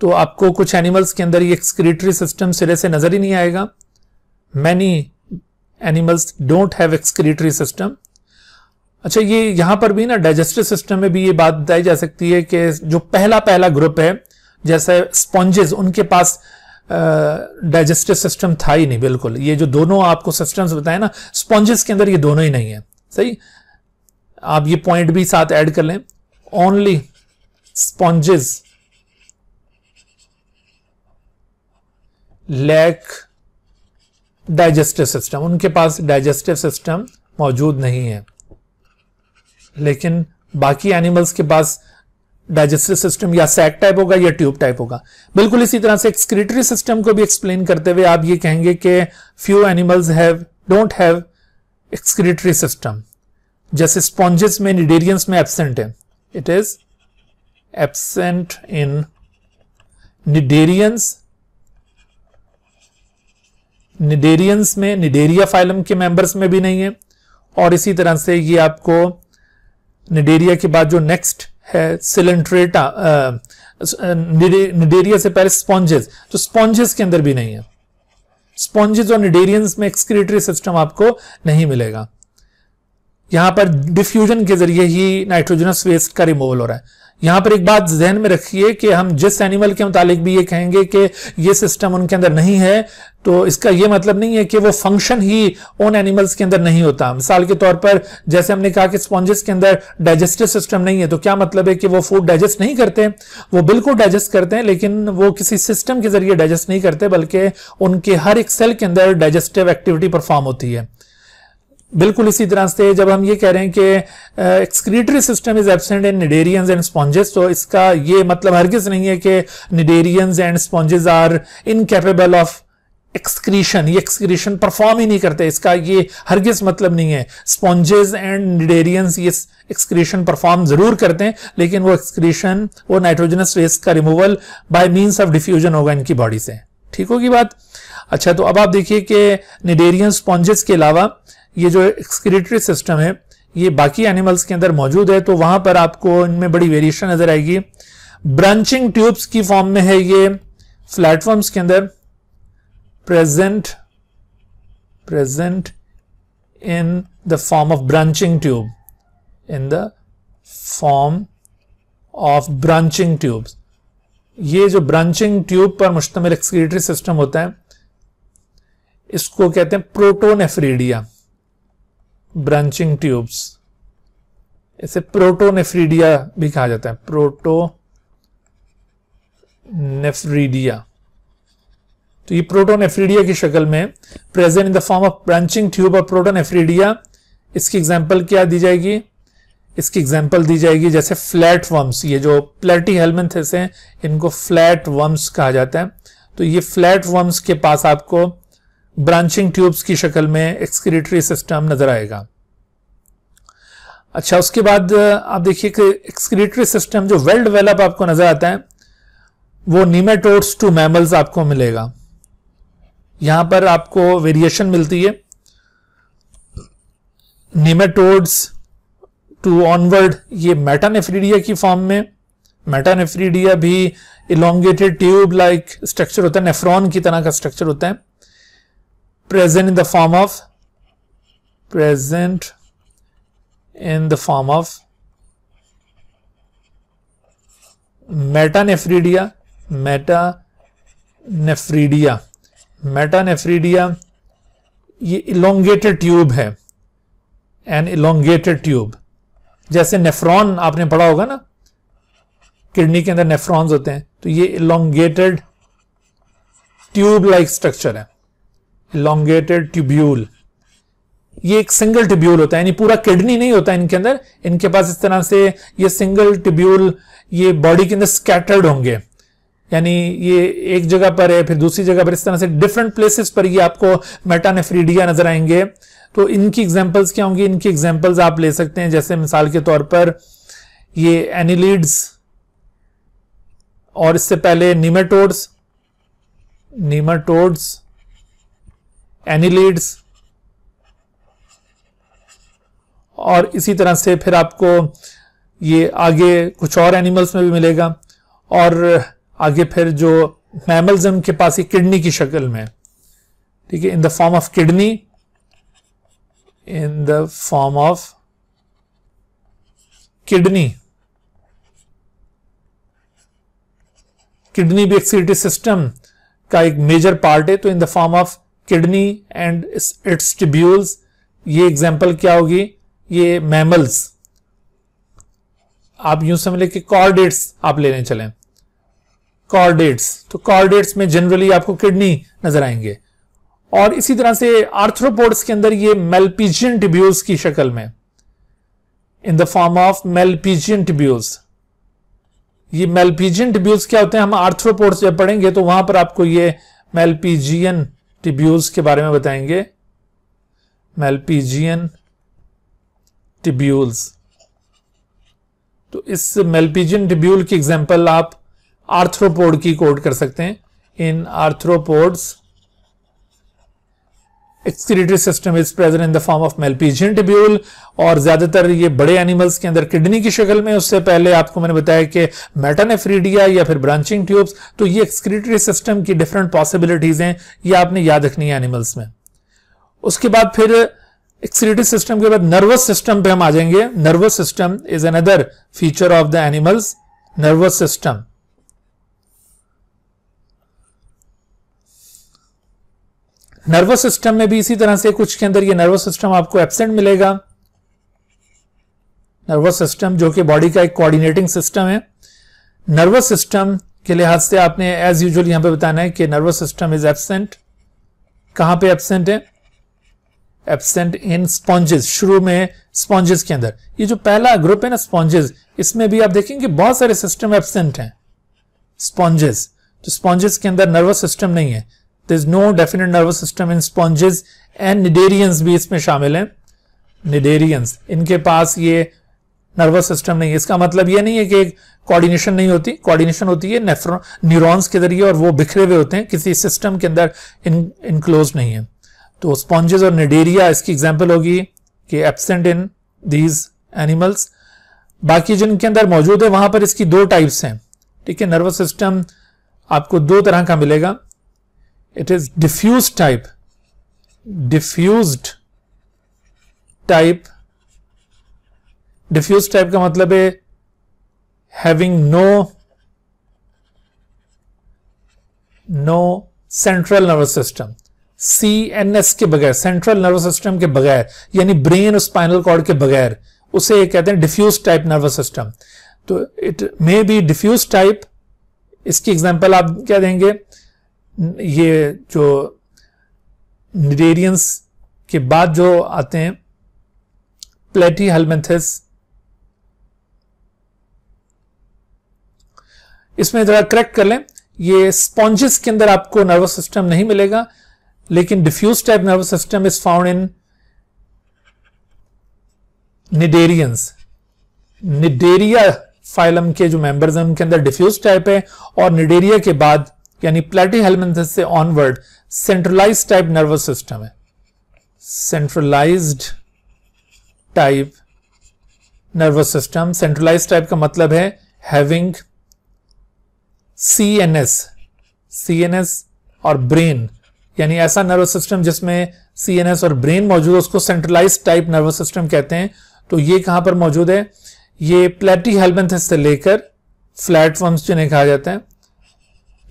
तो आपको कुछ एनिमल्स के अंदर ये एक्सक्रीटरी सिस्टम सिरे से नजर ही नहीं आएगा many animals don't have excretory system अच्छा ये यहां पर भी ना डाइजेस्टिव सिस्टम में भी ये बात बताई जा सकती है कि जो पहला पहला ग्रुप है जैसे स्पॉन्जेस उनके पास डाइजेस्टिव सिस्टम था ही नहीं बिल्कुल ये जो दोनों आपको सिस्टम्स बताए ना स्पॉन्जेस के अंदर ये दोनों ही नहीं है सही आप ये पॉइंट भी साथ ऐड कर लें only sponges lack digestive system उनके पास डाइजेस्टिव सिस्टम मौजूद नहीं है लेकिन बाकी एनिमल्स के पास डाइजेस्टिव सिस्टम या सैक टाइप होगा या ट्यूब टाइप होगा बिल्कुल इसी तरह से एक्सक्रीटरी सिस्टम को भी एक्सप्लेन करते हुए आप ये कहेंगे कि few animals have don't have excretory system जैसे स्पॉन्जेस में निडेरियंस में एब्सेंट है it is absent in cnidarians cnidarians में निडेरिया फाइलम के मेंबर्स में भी नहीं है और इसी तरह से ये आपको निडेरिया के बाद जो नेक्स्ट है सिलेंट्रेटा निडेरिया से पहले स्पॉन्जेस तो स्पॉन्जेस के अंदर भी नहीं है स्पॉन्जेस और निडेरियंस में एक्सक्रीटरी सिस्टम आपको नहीं मिलेगा यहां पर डिफ्यूजन के जरिए ही नाइट्रोजनस वेस्ट का रिमूवल हो रहा है यहां पर एक बात जहन में रखिए कि हम जिस एनिमल के मुतालिक भी ये कहेंगे कि ये सिस्टम उनके अंदर नहीं है तो इसका ये मतलब नहीं है कि वो फंक्शन ही उन एनिमल्स के अंदर नहीं होता मिसाल के तौर पर जैसे हमने कहा कि स्पॉन्जेस के अंदर डाइजेस्टिव सिस्टम नहीं है तो क्या मतलब है कि वो फूड डाइजेस्ट नहीं करते वो बिल्कुल डाइजेस्ट करते हैं लेकिन वो किसी सिस्टम के जरिए डाइजेस्ट नहीं करते बल्कि उनके हर एक सेल के अंदर डाइजेस्टिव एक्टिविटी परफॉर्म होती है बिल्कुल इसी तरह से जब हम ये कह रहे हैं कि excretory system is absent in cnidarians and sponges तो इसका ये मतलब हरगिज नहीं है कि cnidarians and sponges are incapable of excretion ये एक्सक्रीशन परफॉर्म ही नहीं करते इसका ये हरगिज मतलब नहीं है स्पॉन्जेस एंड निडेरियंस ये एक्सक्रीशन परफॉर्म जरूर करते हैं लेकिन वो एक्सक्रीशन वो नाइट्रोजनस वेस्ट का removal by means of diffusion होगा इनकी बॉडी से ठीक होगी बात अच्छा तो अब आप देखिए कि निडेरियन स्पॉन्जेस के अलावा ये जो एक्सक्रीटरी सिस्टम है ये बाकी एनिमल्स के अंदर मौजूद है तो वहां पर आपको इनमें बड़ी वेरिएशन नजर आएगी ब्रांचिंग ट्यूब्स की फॉर्म में है ये प्लेटफॉर्म्स के अंदर present present in the form of branching tube in the form of branching tube ये जो ब्रांचिंग ट्यूब पर मुश्तमिल excretory सिस्टम होता है इसको कहते हैं प्रोटोनेफ्रीडिया ब्रांचिंग ट्यूब्स इसे प्रोटोनेफ्रीडिया भी कहा जाता है प्रोटो नेफ्रीडिया तो ये प्रोटोनेफ्रीडिया की शक्ल में present in the form of branching tube of protonephridia इसकी एग्जांपल क्या दी जाएगी इसकी एग्जांपल दी जाएगी जैसे फ्लैट वर्म्स ये जो प्लेटी हेलमेंथेस हैं इनको फ्लैट वर्म्स कहा जाता है तो ये फ्लैट वर्म्स के पास आपको ब्रांचिंग ट्यूब्स की शक्ल में एक्सक्रीटरी सिस्टम नजर आएगा अच्छा उसके बाद आप देखिए कि एक्सक्रीटरी सिस्टम जो वेल डेवेलप आपको नजर आता है वो नीमेटोड्स टू मैमल्स आपको मिलेगा यहां पर आपको वेरिएशन मिलती है नीमेटोड्स टू ऑनवर्ड ये मेटानेफ्रीडिया की फॉर्म में मेटानेफ्रीडिया भी इलोंगेटेड ट्यूब लाइक स्ट्रक्चर होता है नेफ्रॉन की तरह का स्ट्रक्चर होता है present in the form of present in the form of metanephridia meta nephridia meta nephridia ये elongated tube है an elongated tube जैसे nephron आपने पढ़ा होगा ना किडनी के अंदर nephrons होते हैं तो ये elongated tube like structure है इलांगेटेड ट्यूब्यूल ये एक सिंगल ट्यूब्यूल होता है यानी पूरा किडनी नहीं होता इनके अंदर इनके पास इस तरह से ये सिंगल टिब्यूल ये बॉडी के अंदर स्कैटर्ड होंगे यानी ये एक जगह पर है फिर दूसरी जगह पर इस तरह से डिफरेंट प्लेसेस पर ये आपको मेटानेफ्रीडिया नजर आएंगे तो इनकी एग्जांपल्स क्या होंगी इनकी एग्जाम्पल्स आप ले सकते हैं जैसे मिसाल के तौर पर ये एनिलीड्स और इससे पहले निमेटोड्स निमेटोड्स एनिलीड्स और इसी तरह से फिर आपको ये आगे कुछ और एनिमल्स में भी मिलेगा और आगे फिर जो मैमल्स हैं उनके पास ही किडनी की शक्ल में ठीक है in the form of kidney in the form of kidney kidney भी एक सीटी सिस्टम का एक मेजर पार्ट है तो in the form of kidney and its tubules ये एग्जाम्पल क्या होगी ये मैमल्स आप यूं समझ लें कि कॉर्डेट्स आप लेने चलें कॉर्डेट्स तो कॉर्डेट्स में जनरली आपको किडनी नजर आएंगे और इसी तरह से आर्थ्रोपोड्स के अंदर ये मेलपीजियन टिब्यूल्स की शक्ल में in the form of Malpighian tubules ये मेलपीजियन टिब्यूल्स क्या होते हैं हम आर्थ्रोपोड्स जब पढ़ेंगे तो वहां पर आपको ये मेलपीजियन टिब्यूल्स के बारे में बताएंगे मेलपीजियन टिब्यूल्स तो इस मेलपीजियन टिब्यूल की एग्जांपल आप आर्थ्रोपोड की कोड कर सकते हैं in arthropods excretory system is present in the form of Malpighian tubule और ज्यादातर ये बड़े एनिमल्स के अंदर किडनी की शक्ल में उससे पहले आपको मैंने बताया कि मेटानेफ्रीडिया या फिर ब्रांचिंग ट्यूब्स तो ये एक्सक्रीटरी सिस्टम की डिफरेंट पॉसिबिलिटीज हैं ये आपने याद रखनी है एनिमल्स में उसके बाद फिर एक्सक्रीटरी सिस्टम के बाद नर्वस सिस्टम पे हम आ जाएंगे nervous system is another feature of the animals nervous system nervous system में भी इसी तरह से कुछ के अंदर ये नर्वस सिस्टम आपको एबसेंट मिलेगा नर्वस सिस्टम जो कि बॉडी का एक कोऑर्डिनेटिंग सिस्टम है नर्वस सिस्टम के लिहाज से आपने एज यूजुअल यहां पे बताना है कि नर्वस सिस्टम इज एबसेंट कहां पे एबसेंट है एबसेंट इन स्पॉन्जेस शुरू में स्पॉन्जेस के अंदर ये जो पहला ग्रुप है ना स्पॉन्जेस इसमें भी आप देखेंगे बहुत सारे सिस्टम एबसेंट हैं स्पॉन्जेस तो स्पॉन्जेस के अंदर नर्वस सिस्टम नहीं है there's no definite nervous system in sponges and cnidarians भी इसमें शामिल हैं निडेरियंस इनके पास ये नर्वस सिस्टम नहीं है इसका मतलब ये नहीं है कि कोऑर्डिनेशन नहीं होती कोऑर्डिनेशन होती है नेफ्रो न्यूरॉन्स के जरिए और वो बिखरे हुए होते हैं किसी सिस्टम के अंदर इन इनक्लोज नहीं है तो स्पॉन्जेस और निडेरिया इसकी एग्जाम्पल होगी कि एबसेंट इन दीज एनिमल्स बाकी जिनके अंदर मौजूद है वहां पर इसकी दो टाइप्स हैं ठीक है नर्वस सिस्टम आपको दो तरह का मिलेगा it is diffuse type diffused type diffuse type का मतलब है having no no central nervous system C N S के बगैर सेंट्रल नर्वस सिस्टम के बगैर यानी ब्रेन और स्पाइनल कॉर्ड के बगैर उसे कहते हैं डिफ्यूज टाइप नर्वस सिस्टम तो it may be diffuse type इसकी एग्जांपल आप क्या देंगे ये जो निडेरियंस के बाद जो आते हैं प्लेटी हेलमेंथिस इसमें जरा करेक्ट कर लें ये स्पॉन्जेस के अंदर आपको नर्वस सिस्टम नहीं मिलेगा लेकिन diffuse type nervous system is found in cnidarians Cnidaria phylum के जो मेंबर्स हैं उनके अंदर डिफ्यूज टाइप है और निडेरिया के बाद यानी प्लेटी हेलमेंथस से onward centralize type nervous system है centralized type nervous system centralize type का मतलब है हैविंग सीएनएस सीएनएस और ब्रेन यानी ऐसा नर्वस सिस्टम जिसमें सीएनएस और ब्रेन मौजूद है उसको सेंट्रलाइज टाइप नर्वस सिस्टम कहते हैं तो ये कहां पर मौजूद है ये प्लेटी हेलमेंथस से लेकर फ्लैट वर्म्स जिन्हें कहा जाता है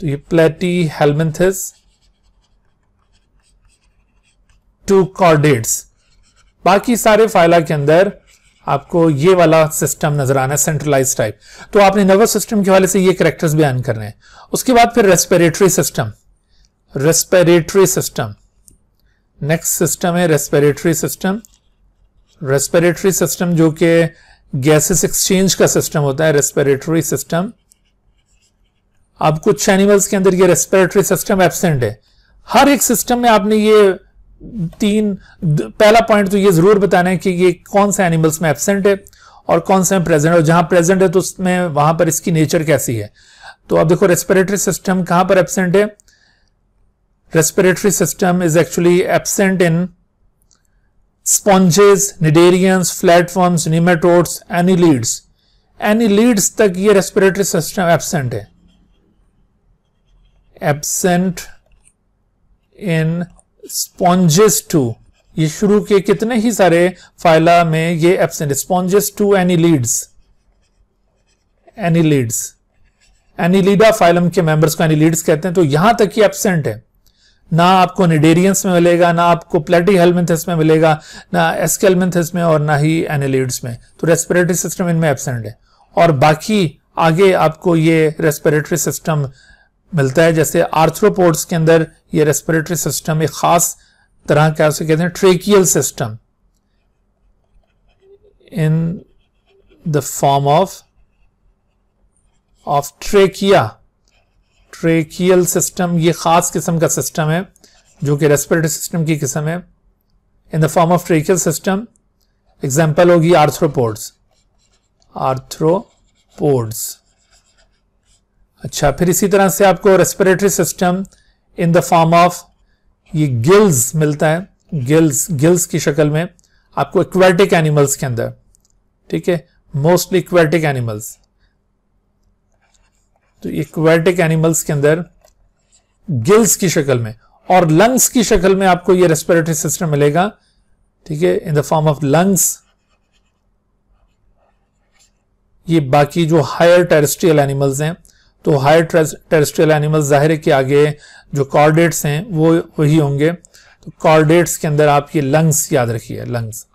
तो ये प्लेटी हेलमेंथिस टू कॉर्डेट्स बाकी सारे फाइला के अंदर आपको ये वाला सिस्टम नजर आना है सेंट्रलाइज टाइप तो आपने नर्वस सिस्टम के हवाले से ये करेक्टर्स बयान कर रहे हैं उसके बाद फिर respiratory system respiratory system next system है रेस्पिरेटरी सिस्टम रेस्पिरेटरी सिस्टम जो कि गैसेस एक्सचेंज का सिस्टम होता है रेस्पिरेटरी सिस्टम अब कुछ एनिमल्स के अंदर ये रेस्पिरेटरी सिस्टम एबसेंट है हर एक सिस्टम में आपने ये तीन पहला पॉइंट तो ये जरूर बताना है कि ये कौन से एनिमल्स में एबसेंट है और कौन से में प्रेजेंट और जहां प्रेजेंट है तो उसमें वहां पर इसकी नेचर कैसी है तो अब देखो रेस्पिरेटरी सिस्टम कहां पर एबसेंट है respiratory system is actually absent in sponges cnidarians flatworms nematodes annelids annelids तक ये रेस्पिरेटरी सिस्टम एबसेंट है एबसेंट इन स्पॉन्जेस टू ये शुरू के कितने ही सारे फाइला में ये absent sponges to annelids annelids Annelida phylum के मेंबर्स को लीड्स कहते हैं तो यहां तक ही एबसेंट है ना आपको निडेरियंस में मिलेगा ना आपको प्लेटी हेलमेंथस में मिलेगा ना एस्केलमेंथस में और ना ही एनिलीड्स में तो रेस्पिरेटरी सिस्टम इनमें एबसेंट है और बाकी आगे आपको ये रेस्पिरेटरी सिस्टम मिलता है जैसे आर्थ्रोपोर्ट्स के अंदर ये रेस्पिरेटरी सिस्टम एक खास तरह का उसे कहते हैं tracheal system in the form of of trachea tracheal system ये खास किस्म का सिस्टम है जो कि रेस्पिरेटरी सिस्टम की किस्म है in the form of tracheal system example होगी आर्थ्रोपोड्स आर्थ्रोपोड्स अच्छा फिर इसी तरह से आपको respiratory system in the form of ये गिल्स मिलता है गिल्स गिल्स की शक्ल में आपको इक्वेटिक एनिमल्स के अंदर ठीक है मोस्टली इक्वेटिक एनिमल्स तो इक्वेटिक एनिमल्स के अंदर गिल्स की शक्ल में और लंग्स की शक्ल में आपको ये रेस्पिरेटरी सिस्टम मिलेगा ठीक है in the form of lungs ये बाकी जो हायर टेरेस्ट्रियल एनिमल्स हैं तो हायर टेरेस्ट्रियल एनिमल्स जाहिर है कि आगे जो कॉर्डेट्स हैं वो वही होंगे तो कॉर्डेट्स के अंदर आप ये लंग्स याद रखिए लंग्स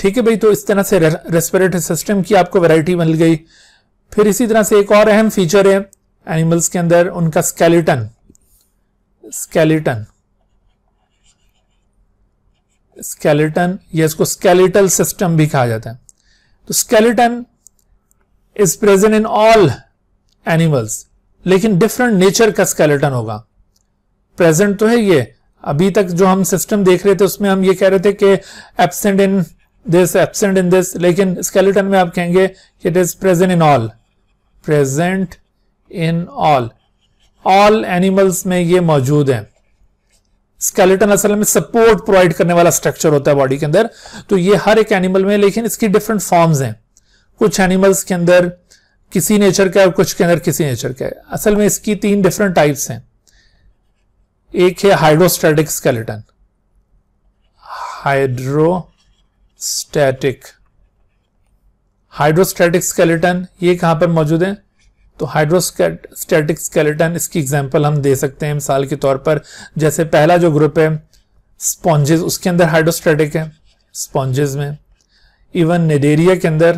ठीक है भाई तो इस तरह से रेस्पिरेटरी सिस्टम की आपको वैरायटी मिल गई फिर इसी तरह से एक और अहम फीचर है एनिमल्स के अंदर उनका स्केलेटन स्केलेटन स्केलेटन या इसको स्केलेटल सिस्टम भी कहा जाता है तो skeleton is present in all animals लेकिन डिफरेंट नेचर का स्केलेटन होगा प्रेजेंट तो है ये अभी तक जो हम सिस्टम देख रहे थे उसमें हम ये कह रहे थे कि absent in this absent in this लेकिन स्केलेटन में आप कहेंगे कि it is present in all present in all all animals में ये मौजूद है स्केलेटन असल में सपोर्ट प्रोवाइड करने वाला स्ट्रक्चर होता है बॉडी के अंदर तो ये हर एक एनिमल में लेकिन इसकी डिफरेंट फॉर्म्स हैं कुछ एनिमल्स के अंदर किसी नेचर का है और कुछ के अंदर किसी नेचर का है असल में इसकी तीन डिफरेंट टाइप्स हैं एक है hydrostatic skeleton hydrostatic hydrostatic skeleton ये कहां पर मौजूद है तो हाइड्रोस्टैटिक स्केलेटन इसकी एग्जांपल हम दे सकते हैं मिसाल के तौर पर जैसे पहला जो ग्रुप है स्पॉन्जेस उसके अंदर हाइड्रोस्टैटिक है स्पॉन्जेस में इवन नेडेरिया के अंदर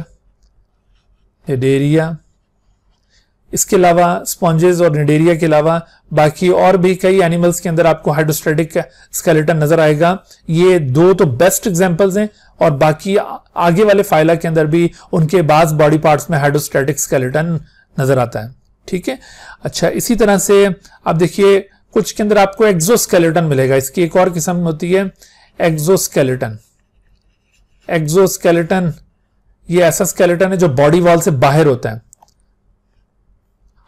नेडेरिया इसके अलावा स्पॉन्जेस और निडेरिया के अलावा बाकी और भी कई एनिमल्स के अंदर आपको हाइड्रोस्टेटिक स्केलेटन नजर आएगा ये दो तो बेस्ट एग्जाम्पल्स हैं और बाकी आगे वाले फाइला के अंदर भी उनके बाद बॉडी पार्ट्स में हाइड्रोस्टेटिक स्केलेटन नजर आता है ठीक है अच्छा इसी तरह से आप देखिए कुछ के अंदर आपको एक्जोस्केलेटन मिलेगा इसकी एक और किस्म होती है एक्जोस्केलेटन एक्जोस्केलेटन ये ऐसा स्केलेटन है जो बॉडी वॉल से बाहर होता है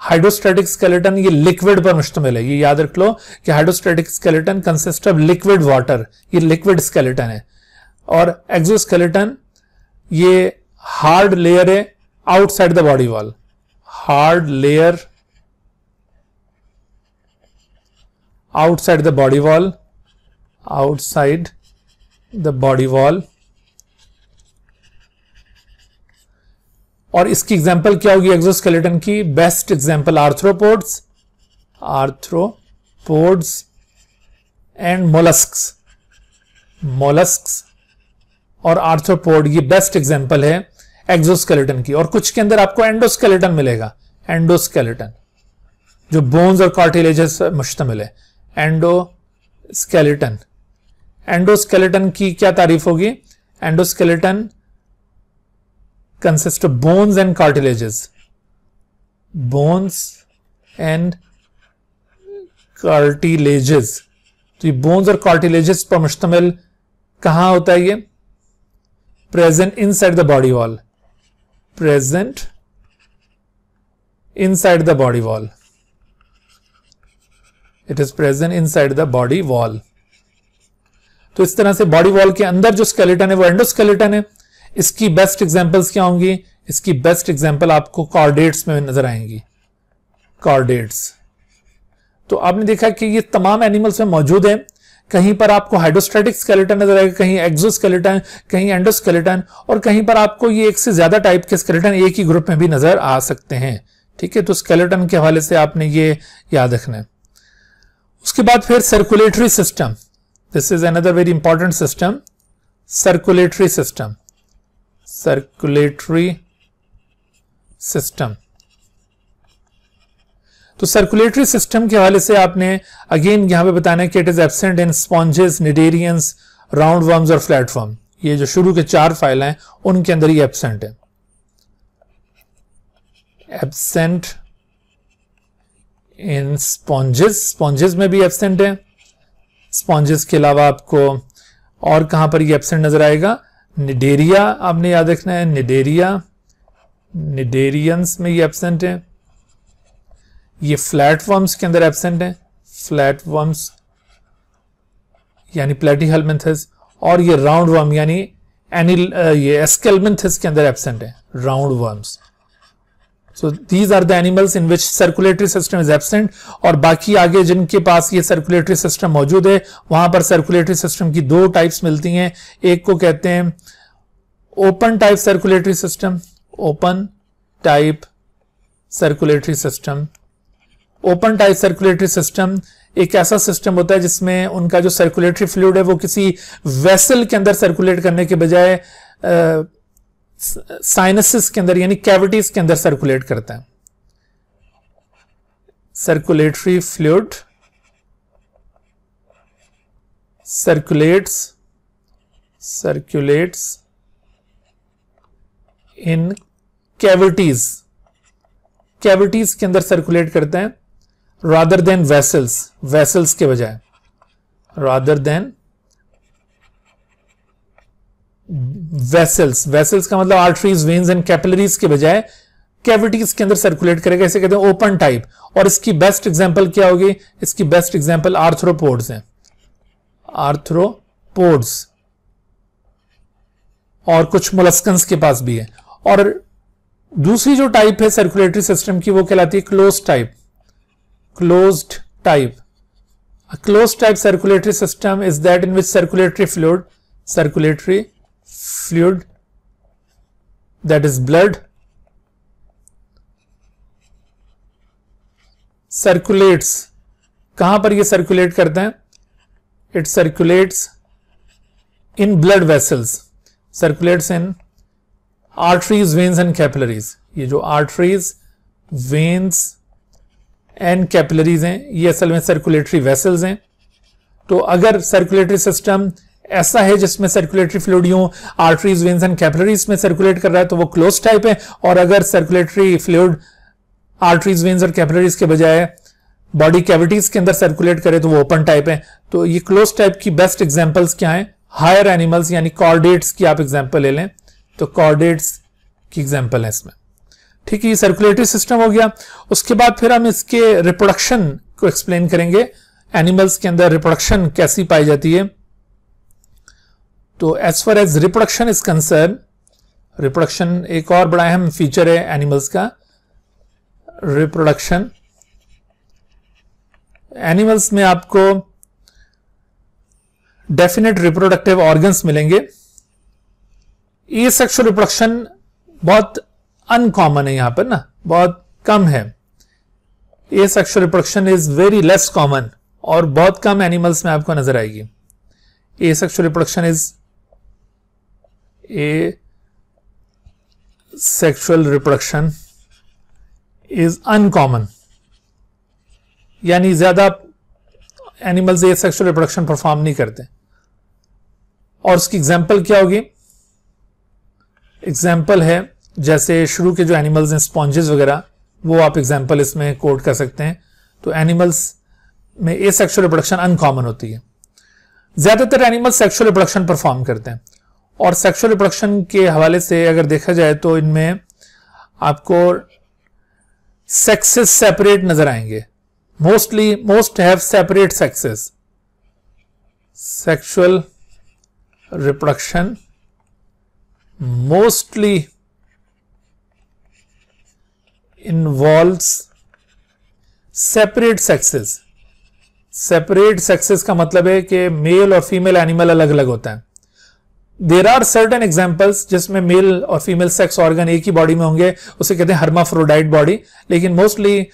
हाइड्रोस्टेटिक स्केलेटन ये लिक्विड पर मुश्तमिल तो है ये याद रख लो कि hydrostatic skeleton consist of liquid water ये लिक्विड स्केलेटन है और एक्सोस्केलेटन ये हार्ड लेयर है outside the body wall hard layer outside the body wall outside the body wall और इसकी एग्जांपल क्या होगी एक्सोस्केलेटन की best example arthropods arthropods and mollusc mollusc और आर्थ्रोपोड ये बेस्ट एग्जांपल है एक्सोस्केलेटन की और कुछ के अंदर आपको एंडोस्केलेटन मिलेगा एंडोस्केलेटन जो बोन्स और कार्टिलेजेस मुश्तमिल है एंडोस्केलेटन एंडोस्केलेटन की क्या तारीफ होगी endoskeleton consist of bones and cartilages. Bones and cartilages. तो ये बोन्स और कार्टिलेजेस पर मुश्तमिल कहां होता है ये present inside the body wall present inside the body wall it is present inside the body wall तो इस तरह से बॉडी वॉल के अंदर जो स्केलेटन है वो एंडोस्केलेटन है इसकी बेस्ट एग्जाम्पल्स क्या होंगी इसकी बेस्ट एग्जाम्पल आपको कॉर्डेट्स में नजर आएंगी कॉर्डेट्स तो आपने देखा कि ये तमाम एनिमल्स में मौजूद है कहीं पर आपको हाइड्रोस्टेटिक स्केलेटन नजर आएगा कहीं एक्सोस्केलेटन कहीं एंडोस्केलेटन और कहीं पर आपको ये एक से ज्यादा टाइप के स्केलेटन एक ही ग्रुप में भी नजर आ सकते हैं ठीक है तो स्केलेटन के हवाले से आपने ये याद रखना है उसके बाद फिर circulatory system this is another very important system circulatory system circulatory system तो सर्कुलेटरी सिस्टम के हवाले से आपने अगेन यहां पे बताना है कि it is absent in sponges cnidarians roundworms और वर्म ये जो शुरू के चार फाइल हैं उनके अंदर ही एबसेंट है एबसेंट इन स्पॉन्जेस स्पॉन्जेस में भी एबसेंट है स्पॉन्जेस के अलावा आपको और कहां पर ये एबसेंट नजर आएगा निडेरिया आपने याद रखना है निडेरिया निडेरियंस में ये एबसेंट है ये फ्लैट वर्म्स के अंदर एबसेंट है फ्लैट वर्म्स यानी हेलमेंथस और ये राउंड वर्म यानी एनिल ये एस्केलमेंथस के अंदर एबसेंट है roundworms so these are the animals in which circulatory system is absent और बाकी आगे जिनके पास ये सर्कुलेटरी सिस्टम मौजूद है वहां पर सर्कुलेटरी सिस्टम की दो टाइप्स मिलती हैं एक को कहते हैं open type circulatory system open type circulatory system open type circulatory system एक ऐसा सिस्टम होता है जिसमें उनका जो सर्कुलेटरी फ्लूड है वो किसी वेसल के अंदर सर्कुलेट करने के बजाय साइनसिस के अंदर यानी कैविटीज के अंदर सर्कुलेट करता है circulatory fluid circulates circulates in cavities cavities के अंदर सर्कुलेट करते हैं रादर देन वेसल्स वेसल्स के बजाय रादर देन वेसल्स वेसल्स का मतलब आर्टरीज वेन्स एंड कैपिलरीज के बजाय कैविटीज के अंदर सर्कुलेट करेगा इसे कहते हैं ओपन टाइप और इसकी बेस्ट एग्जांपल क्या होगी इसकी बेस्ट एग्जांपल आर्थ्रोपोड्स हैं आर्थ्रोपोड्स और कुछ मोलस्कंस के पास भी है और दूसरी जो टाइप है सर्कुलेटरी सिस्टम की वो कहलाती है closed type closed type closed type circulatory system is that in which circulatory fluid circulatory fluid that is blood circulates कहां पर ये सर्कुलेट करते हैं it circulates in blood vessels circulates in arteries veins and capillaries ये जो आर्टरीज वेन्स एंड कैपिलरीज हैं ये असल में सर्कुलेटरी वेसल्स हैं तो अगर सर्कुलेटरी सिस्टम ऐसा है जिसमें circulatory fluid arteries veins and capillaries में सर्कुलेट कर रहा है तो वो क्लोज टाइप है और अगर सर्कुलेटरी फ्लूड आर्टरीज वेन्स और कैपिलरीज के बजाय बॉडी कैविटीज के अंदर सर्कुलेट करे तो वो ओपन टाइप है तो ये क्लोज टाइप की बेस्ट एग्जाम्पल्स क्या है हायर एनिमल्स यानी कॉर्डेट्स की आप एग्जाम्पल ले लें तो कॉर्डेट्स की एग्जाम्पल है इसमें ठीक है ये सर्कुलेटरी सिस्टम हो गया उसके बाद फिर हम इसके रिप्रोडक्शन को एक्सप्लेन करेंगे एनिमल्स के अंदर रिप्रोडक्शन कैसी पाई जाती है तो as far as reproduction is concern reproduction एक और बड़ा अहम फीचर है एनिमल्स का रिप्रोडक्शन एनिमल्स में आपको डेफिनेट रिप्रोडक्टिव ऑर्गन्स मिलेंगे ए सेक्शुअल रिप्रोडक्शन बहुत अनकॉमन है यहां पर ना बहुत कम है asexual reproduction is very less common और बहुत कम एनिमल्स में आपको नजर आएगी asexual reproduction is asexual reproduction is uncommon यानी ज्यादा एनिमल्स ये सेक्सुअल रिप्रोडक्शन परफॉर्म नहीं करते और उसकी एग्जांपल क्या होगी एग्जांपल है जैसे शुरू के जो एनिमल्स हैं स्पॉन्जेस वगैरह वो आप एग्जांपल इसमें कोट कर सकते हैं तो एनिमल्स में ए सेक्शुअल रिप्रोडक्शन अनकॉमन होती है ज्यादातर एनिमल्स सेक्शुअल रिप्रोडक्शन परफॉर्म करते हैं और सेक्सुअल रिप्रोडक्शन के हवाले से अगर देखा जाए तो इनमें आपको सेक्सेस सेपरेट नजर आएंगे mostly most have separate sexes sexual reproduction mostly involve separate sexes separate sexes का मतलब है कि मेल और फीमेल एनिमल अलग अलग होता है देर आर सर्टन एग्जाम्पल्स जिसमें मेल और फीमेल सेक्स ऑर्गन एक ही बॉडी में होंगे उसे कहते हैं हर्माफ्रोडाइट बॉडी लेकिन mostly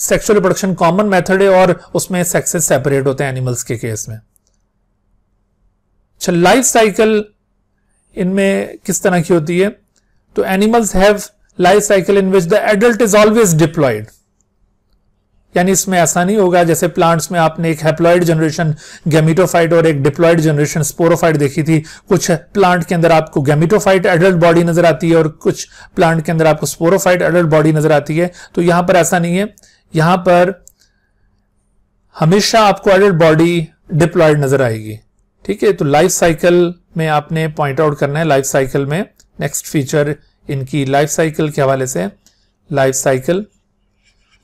sexual production common method है और उसमें सेक्सेस सेपरेट होते हैं एनिमल्स के केस में अच्छा लाइफ साइकिल इनमें किस तरह की होती है तो animals have life cycle in which the adult is always diploid यानी इसमें ऐसा नहीं होगा जैसे प्लांट्स में आपने एक हेप्लॉइड जनरेशन गैमिटोफाइट और एक डिप्लॉइड जनरेशन स्पोरोफाइट देखी थी कुछ प्लांट के अंदर आपको गैमिटोफाइट एडल्ट बॉडी नजर आती है और कुछ प्लांट के अंदर आपको स्पोरोफाइट एडल्ट बॉडी नजर आती है तो यहां पर ऐसा नहीं है यहां पर हमेशा आपको एडल्ट बॉडी डिप्लॉयड नजर आएगी ठीक है तो लाइफ साइकिल में आपने पॉइंट आउट करना है लाइफ साइकिल में नेक्स्ट फीचर इनकी लाइफ साइकिल के हवाले से लाइफ साइकिल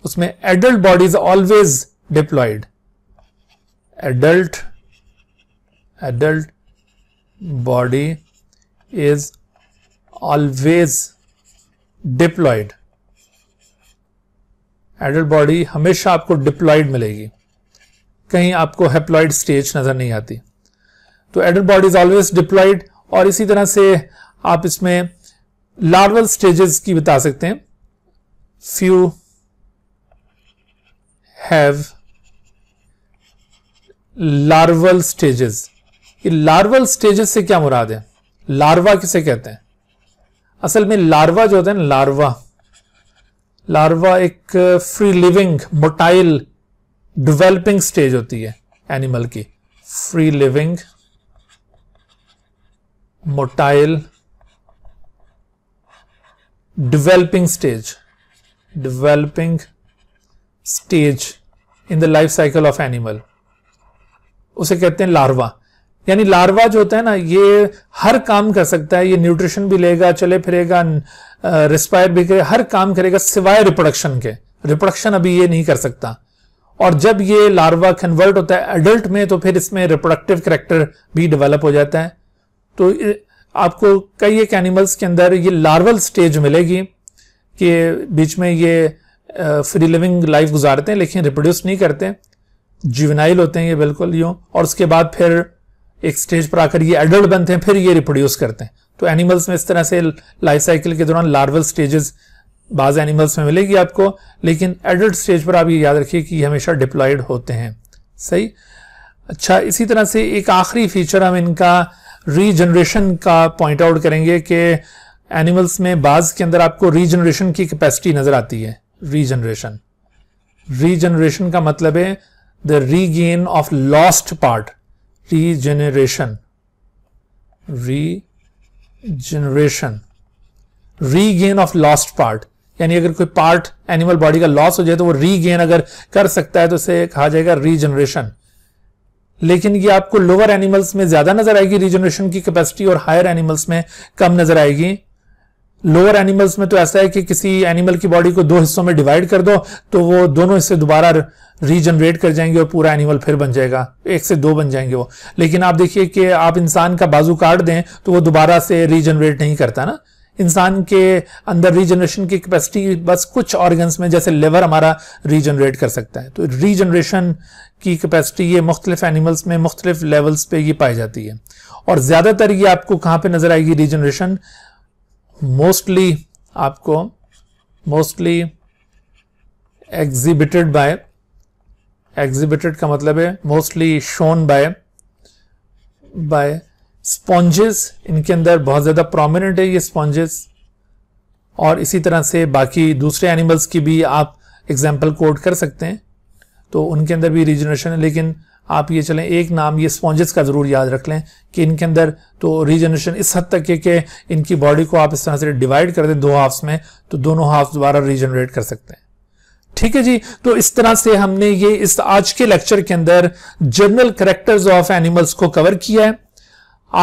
उसमें adult bodies always diploid adult adult body is always diploid adult body हमेशा आपको डिप्लॉयड मिलेगी कहीं आपको हेप्लॉयड स्टेज नजर नहीं आती तो adult body is always diploid और इसी तरह से आप इसमें लार्वल स्टेजेस की बता सकते हैं फ्यू have लार्वल स्टेजेस ये लार्वल स्टेजेस से क्या मुराद है larva किसे कहते हैं असल में लार्वा जो होता है ना larva लार्वा एक free living motile developing stage होती है एनिमल की free living motile developing stage developing stage in the life cycle of animal उसे कहते हैं लार्वा यानी लार्वा जो होता है ना ये हर काम कर सकता है ये न्यूट्रिशन भी लेगा चले फिरेगा रिस्पायर भी करेगा हर काम करेगा सिवाय रिप्रोडक्शन के रिप्रोडक्शन अभी ये नहीं कर सकता और जब ये लार्वा कन्वर्ट होता है एडल्ट में तो फिर इसमें रिप्रोडक्टिव करेक्टर भी डेवलप हो जाता है तो आपको कई एक एनिमल्स के अंदर ये लार्वल स्टेज मिलेगी कि बीच में ये फ्री लिविंग लाइफ गुजारते हैं लेकिन रिप्रोड्यूस नहीं करते जीवनाइल होते हैं ये बिल्कुल यूँ और उसके बाद फिर एक स्टेज पर आकर ये एडल्ट बनते हैं फिर ये रिप्रोड्यूस करते हैं तो एनिमल्स में इस तरह से लाइफ साइकिल के दौरान लार्वल स्टेजेस बाज एनिमल्स में मिलेगी आपको लेकिन एडल्ट स्टेज पर आप ये याद रखिए कि ये हमेशा डिप्लॉयड होते हैं सही अच्छा इसी तरह से एक आखिरी फीचर हम इनका रीजनरेशन का पॉइंट आउट करेंगे कि एनिमल्स में बाज के अंदर आपको रीजनरेशन की कैपेसिटी नज़र आती है रीजनरेशन रीजनरेशन का मतलब है the regain of lost part regeneration regeneration regain of lost part यानी अगर कोई पार्ट एनिमल बॉडी का लॉस हो जाए तो वो रीगेन अगर कर सकता है तो उसे कहा जाएगा रीजनरेशन लेकिन ये आपको लोअर एनिमल्स में ज्यादा नजर आएगी रीजनरेशन की कैपेसिटी और हायर एनिमल्स में कम नजर आएगी लोअर एनिमल्स में तो ऐसा है कि किसी एनिमल की बॉडी को दो हिस्सों में डिवाइड कर दो तो वो दोनों हिस्से दोबारा रीजनरेट कर जाएंगे और पूरा एनिमल फिर बन जाएगा एक से दो बन जाएंगे वो लेकिन आप देखिए कि आप इंसान का बाजू काट दें तो वो दोबारा से रीजनरेट नहीं करता ना इंसान के अंदर रीजनरेशन की कैपेसिटी बस कुछ ऑर्गन्स में जैसे लिवर हमारा रीजनरेट कर सकता है तो रीजनरेशन की कैपेसिटी ये मुख्तलिफ एनिमल्स में मुख्तलिफ लेवल्स पे ये पाई जाती है और ज़्यादातर ये आपको कहाँ पे नज़र आएगी रीजनरेशन मोस्टली आपको मोस्टली एग्जिबिटेड बाय एग्जिबिटेड का मतलब है mostly shown by by sponges इनके अंदर बहुत ज़्यादा प्रोमिनेंट है ये स्पॉन्जेस और इसी तरह से बाकी दूसरे एनिमल्स की भी आप एग्जाम्पल कोड कर सकते हैं तो उनके अंदर भी रिजनरेशन है लेकिन आप ये चलें एक नाम ये स्पॉन्जेस का ज़रूर याद रख लें कि इनके अंदर तो रीजनरेशन इस हद तक है कि इनकी बॉडी को आप इस तरह से डिवाइड कर दें दो हाफ्स में तो दोनों हाफ दोबारा रीजनरेट कर सकते हैं ठीक है जी तो इस तरह से हमने ये इस आज के लेक्चर के अंदर जनरल करेक्टर्स ऑफ एनिमल्स को कवर किया है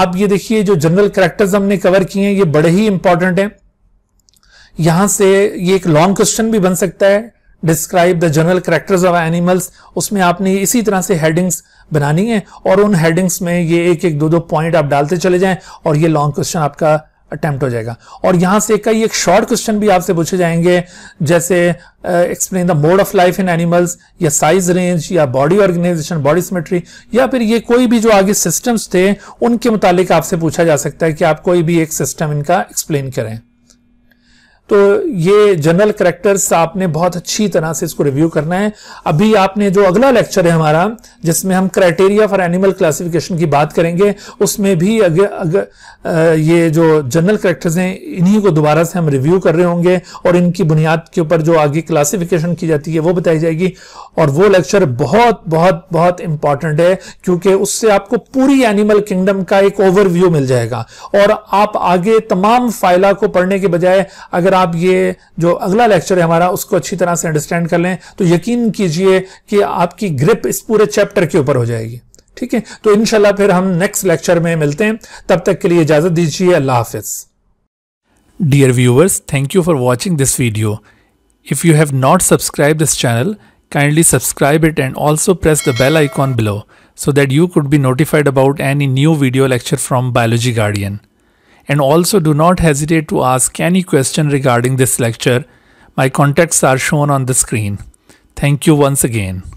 आप ये देखिए जो जनरल करेक्टर्स हमने कवर किए हैं ये बड़े ही इंपॉर्टेंट हैं यहां से ये एक लॉन्ग क्वेश्चन भी बन सकता है describe the general characters of animals उसमें आपने इसी तरह से हेडिंग्स बनानी है और उन हेडिंग्स में ये एक एक दो दो पॉइंट आप डालते चले जाएं और ये लॉन्ग क्वेश्चन आपका अटेम्प्ट हो जाएगा और यहां से कई एक शॉर्ट क्वेश्चन भी आपसे पूछे जाएंगे जैसे explain the mode of life in animals या साइज रेंज या बॉडी ऑर्गेनाइजेशन बॉडी सिमेट्री या फिर ये कोई भी जो आगे सिस्टम्स थे उनके मुतालिक आपसे पूछा जा सकता है कि आप कोई भी एक सिस्टम इनका एक्सप्लेन करें तो ये जनरल करेक्टर्स आपने बहुत अच्छी तरह से इसको रिव्यू करना है अभी आपने जो अगला लेक्चर है हमारा जिसमें हम क्राइटेरिया फॉर एनिमल क्लासिफिकेशन की बात करेंगे उसमें भी अगर अग, ये जो जनरल करेक्टर्स हैं इन्हीं को दोबारा से हम रिव्यू कर रहे होंगे और इनकी बुनियाद के ऊपर जो आगे क्लासिफिकेशन की जाती है वो बताई जाएगी और वो लेक्चर बहुत बहुत बहुत इंपॉर्टेंट है क्योंकि उससे आपको पूरी एनिमल किंगडम का एक ओवरव्यू मिल जाएगा और आप आगे तमाम फाइला को पढ़ने के बजाय अगर आप ये जो अगला लेक्चर है हमारा उसको अच्छी तरह से अंडरस्टैंड कर लें तो यकीन कीजिए कि आपकी ग्रिप इस पूरे चैप्टर के ऊपर हो जाएगी ठीक है तो इनशाला फिर हम नेक्स्ट लेक्चर में मिलते हैं तब तक के लिए इजाजत दीजिए अल्लाह हाफिज dear viewers thank you for watching this video if you have not subscribe this channel kindly subscribe it and also press the bell icon below so that you could be notified about any new video lecture from Biology Guardian. and also do not hesitate to ask any question regarding this lecture. My contacts are shown on the screen. Thank you once again.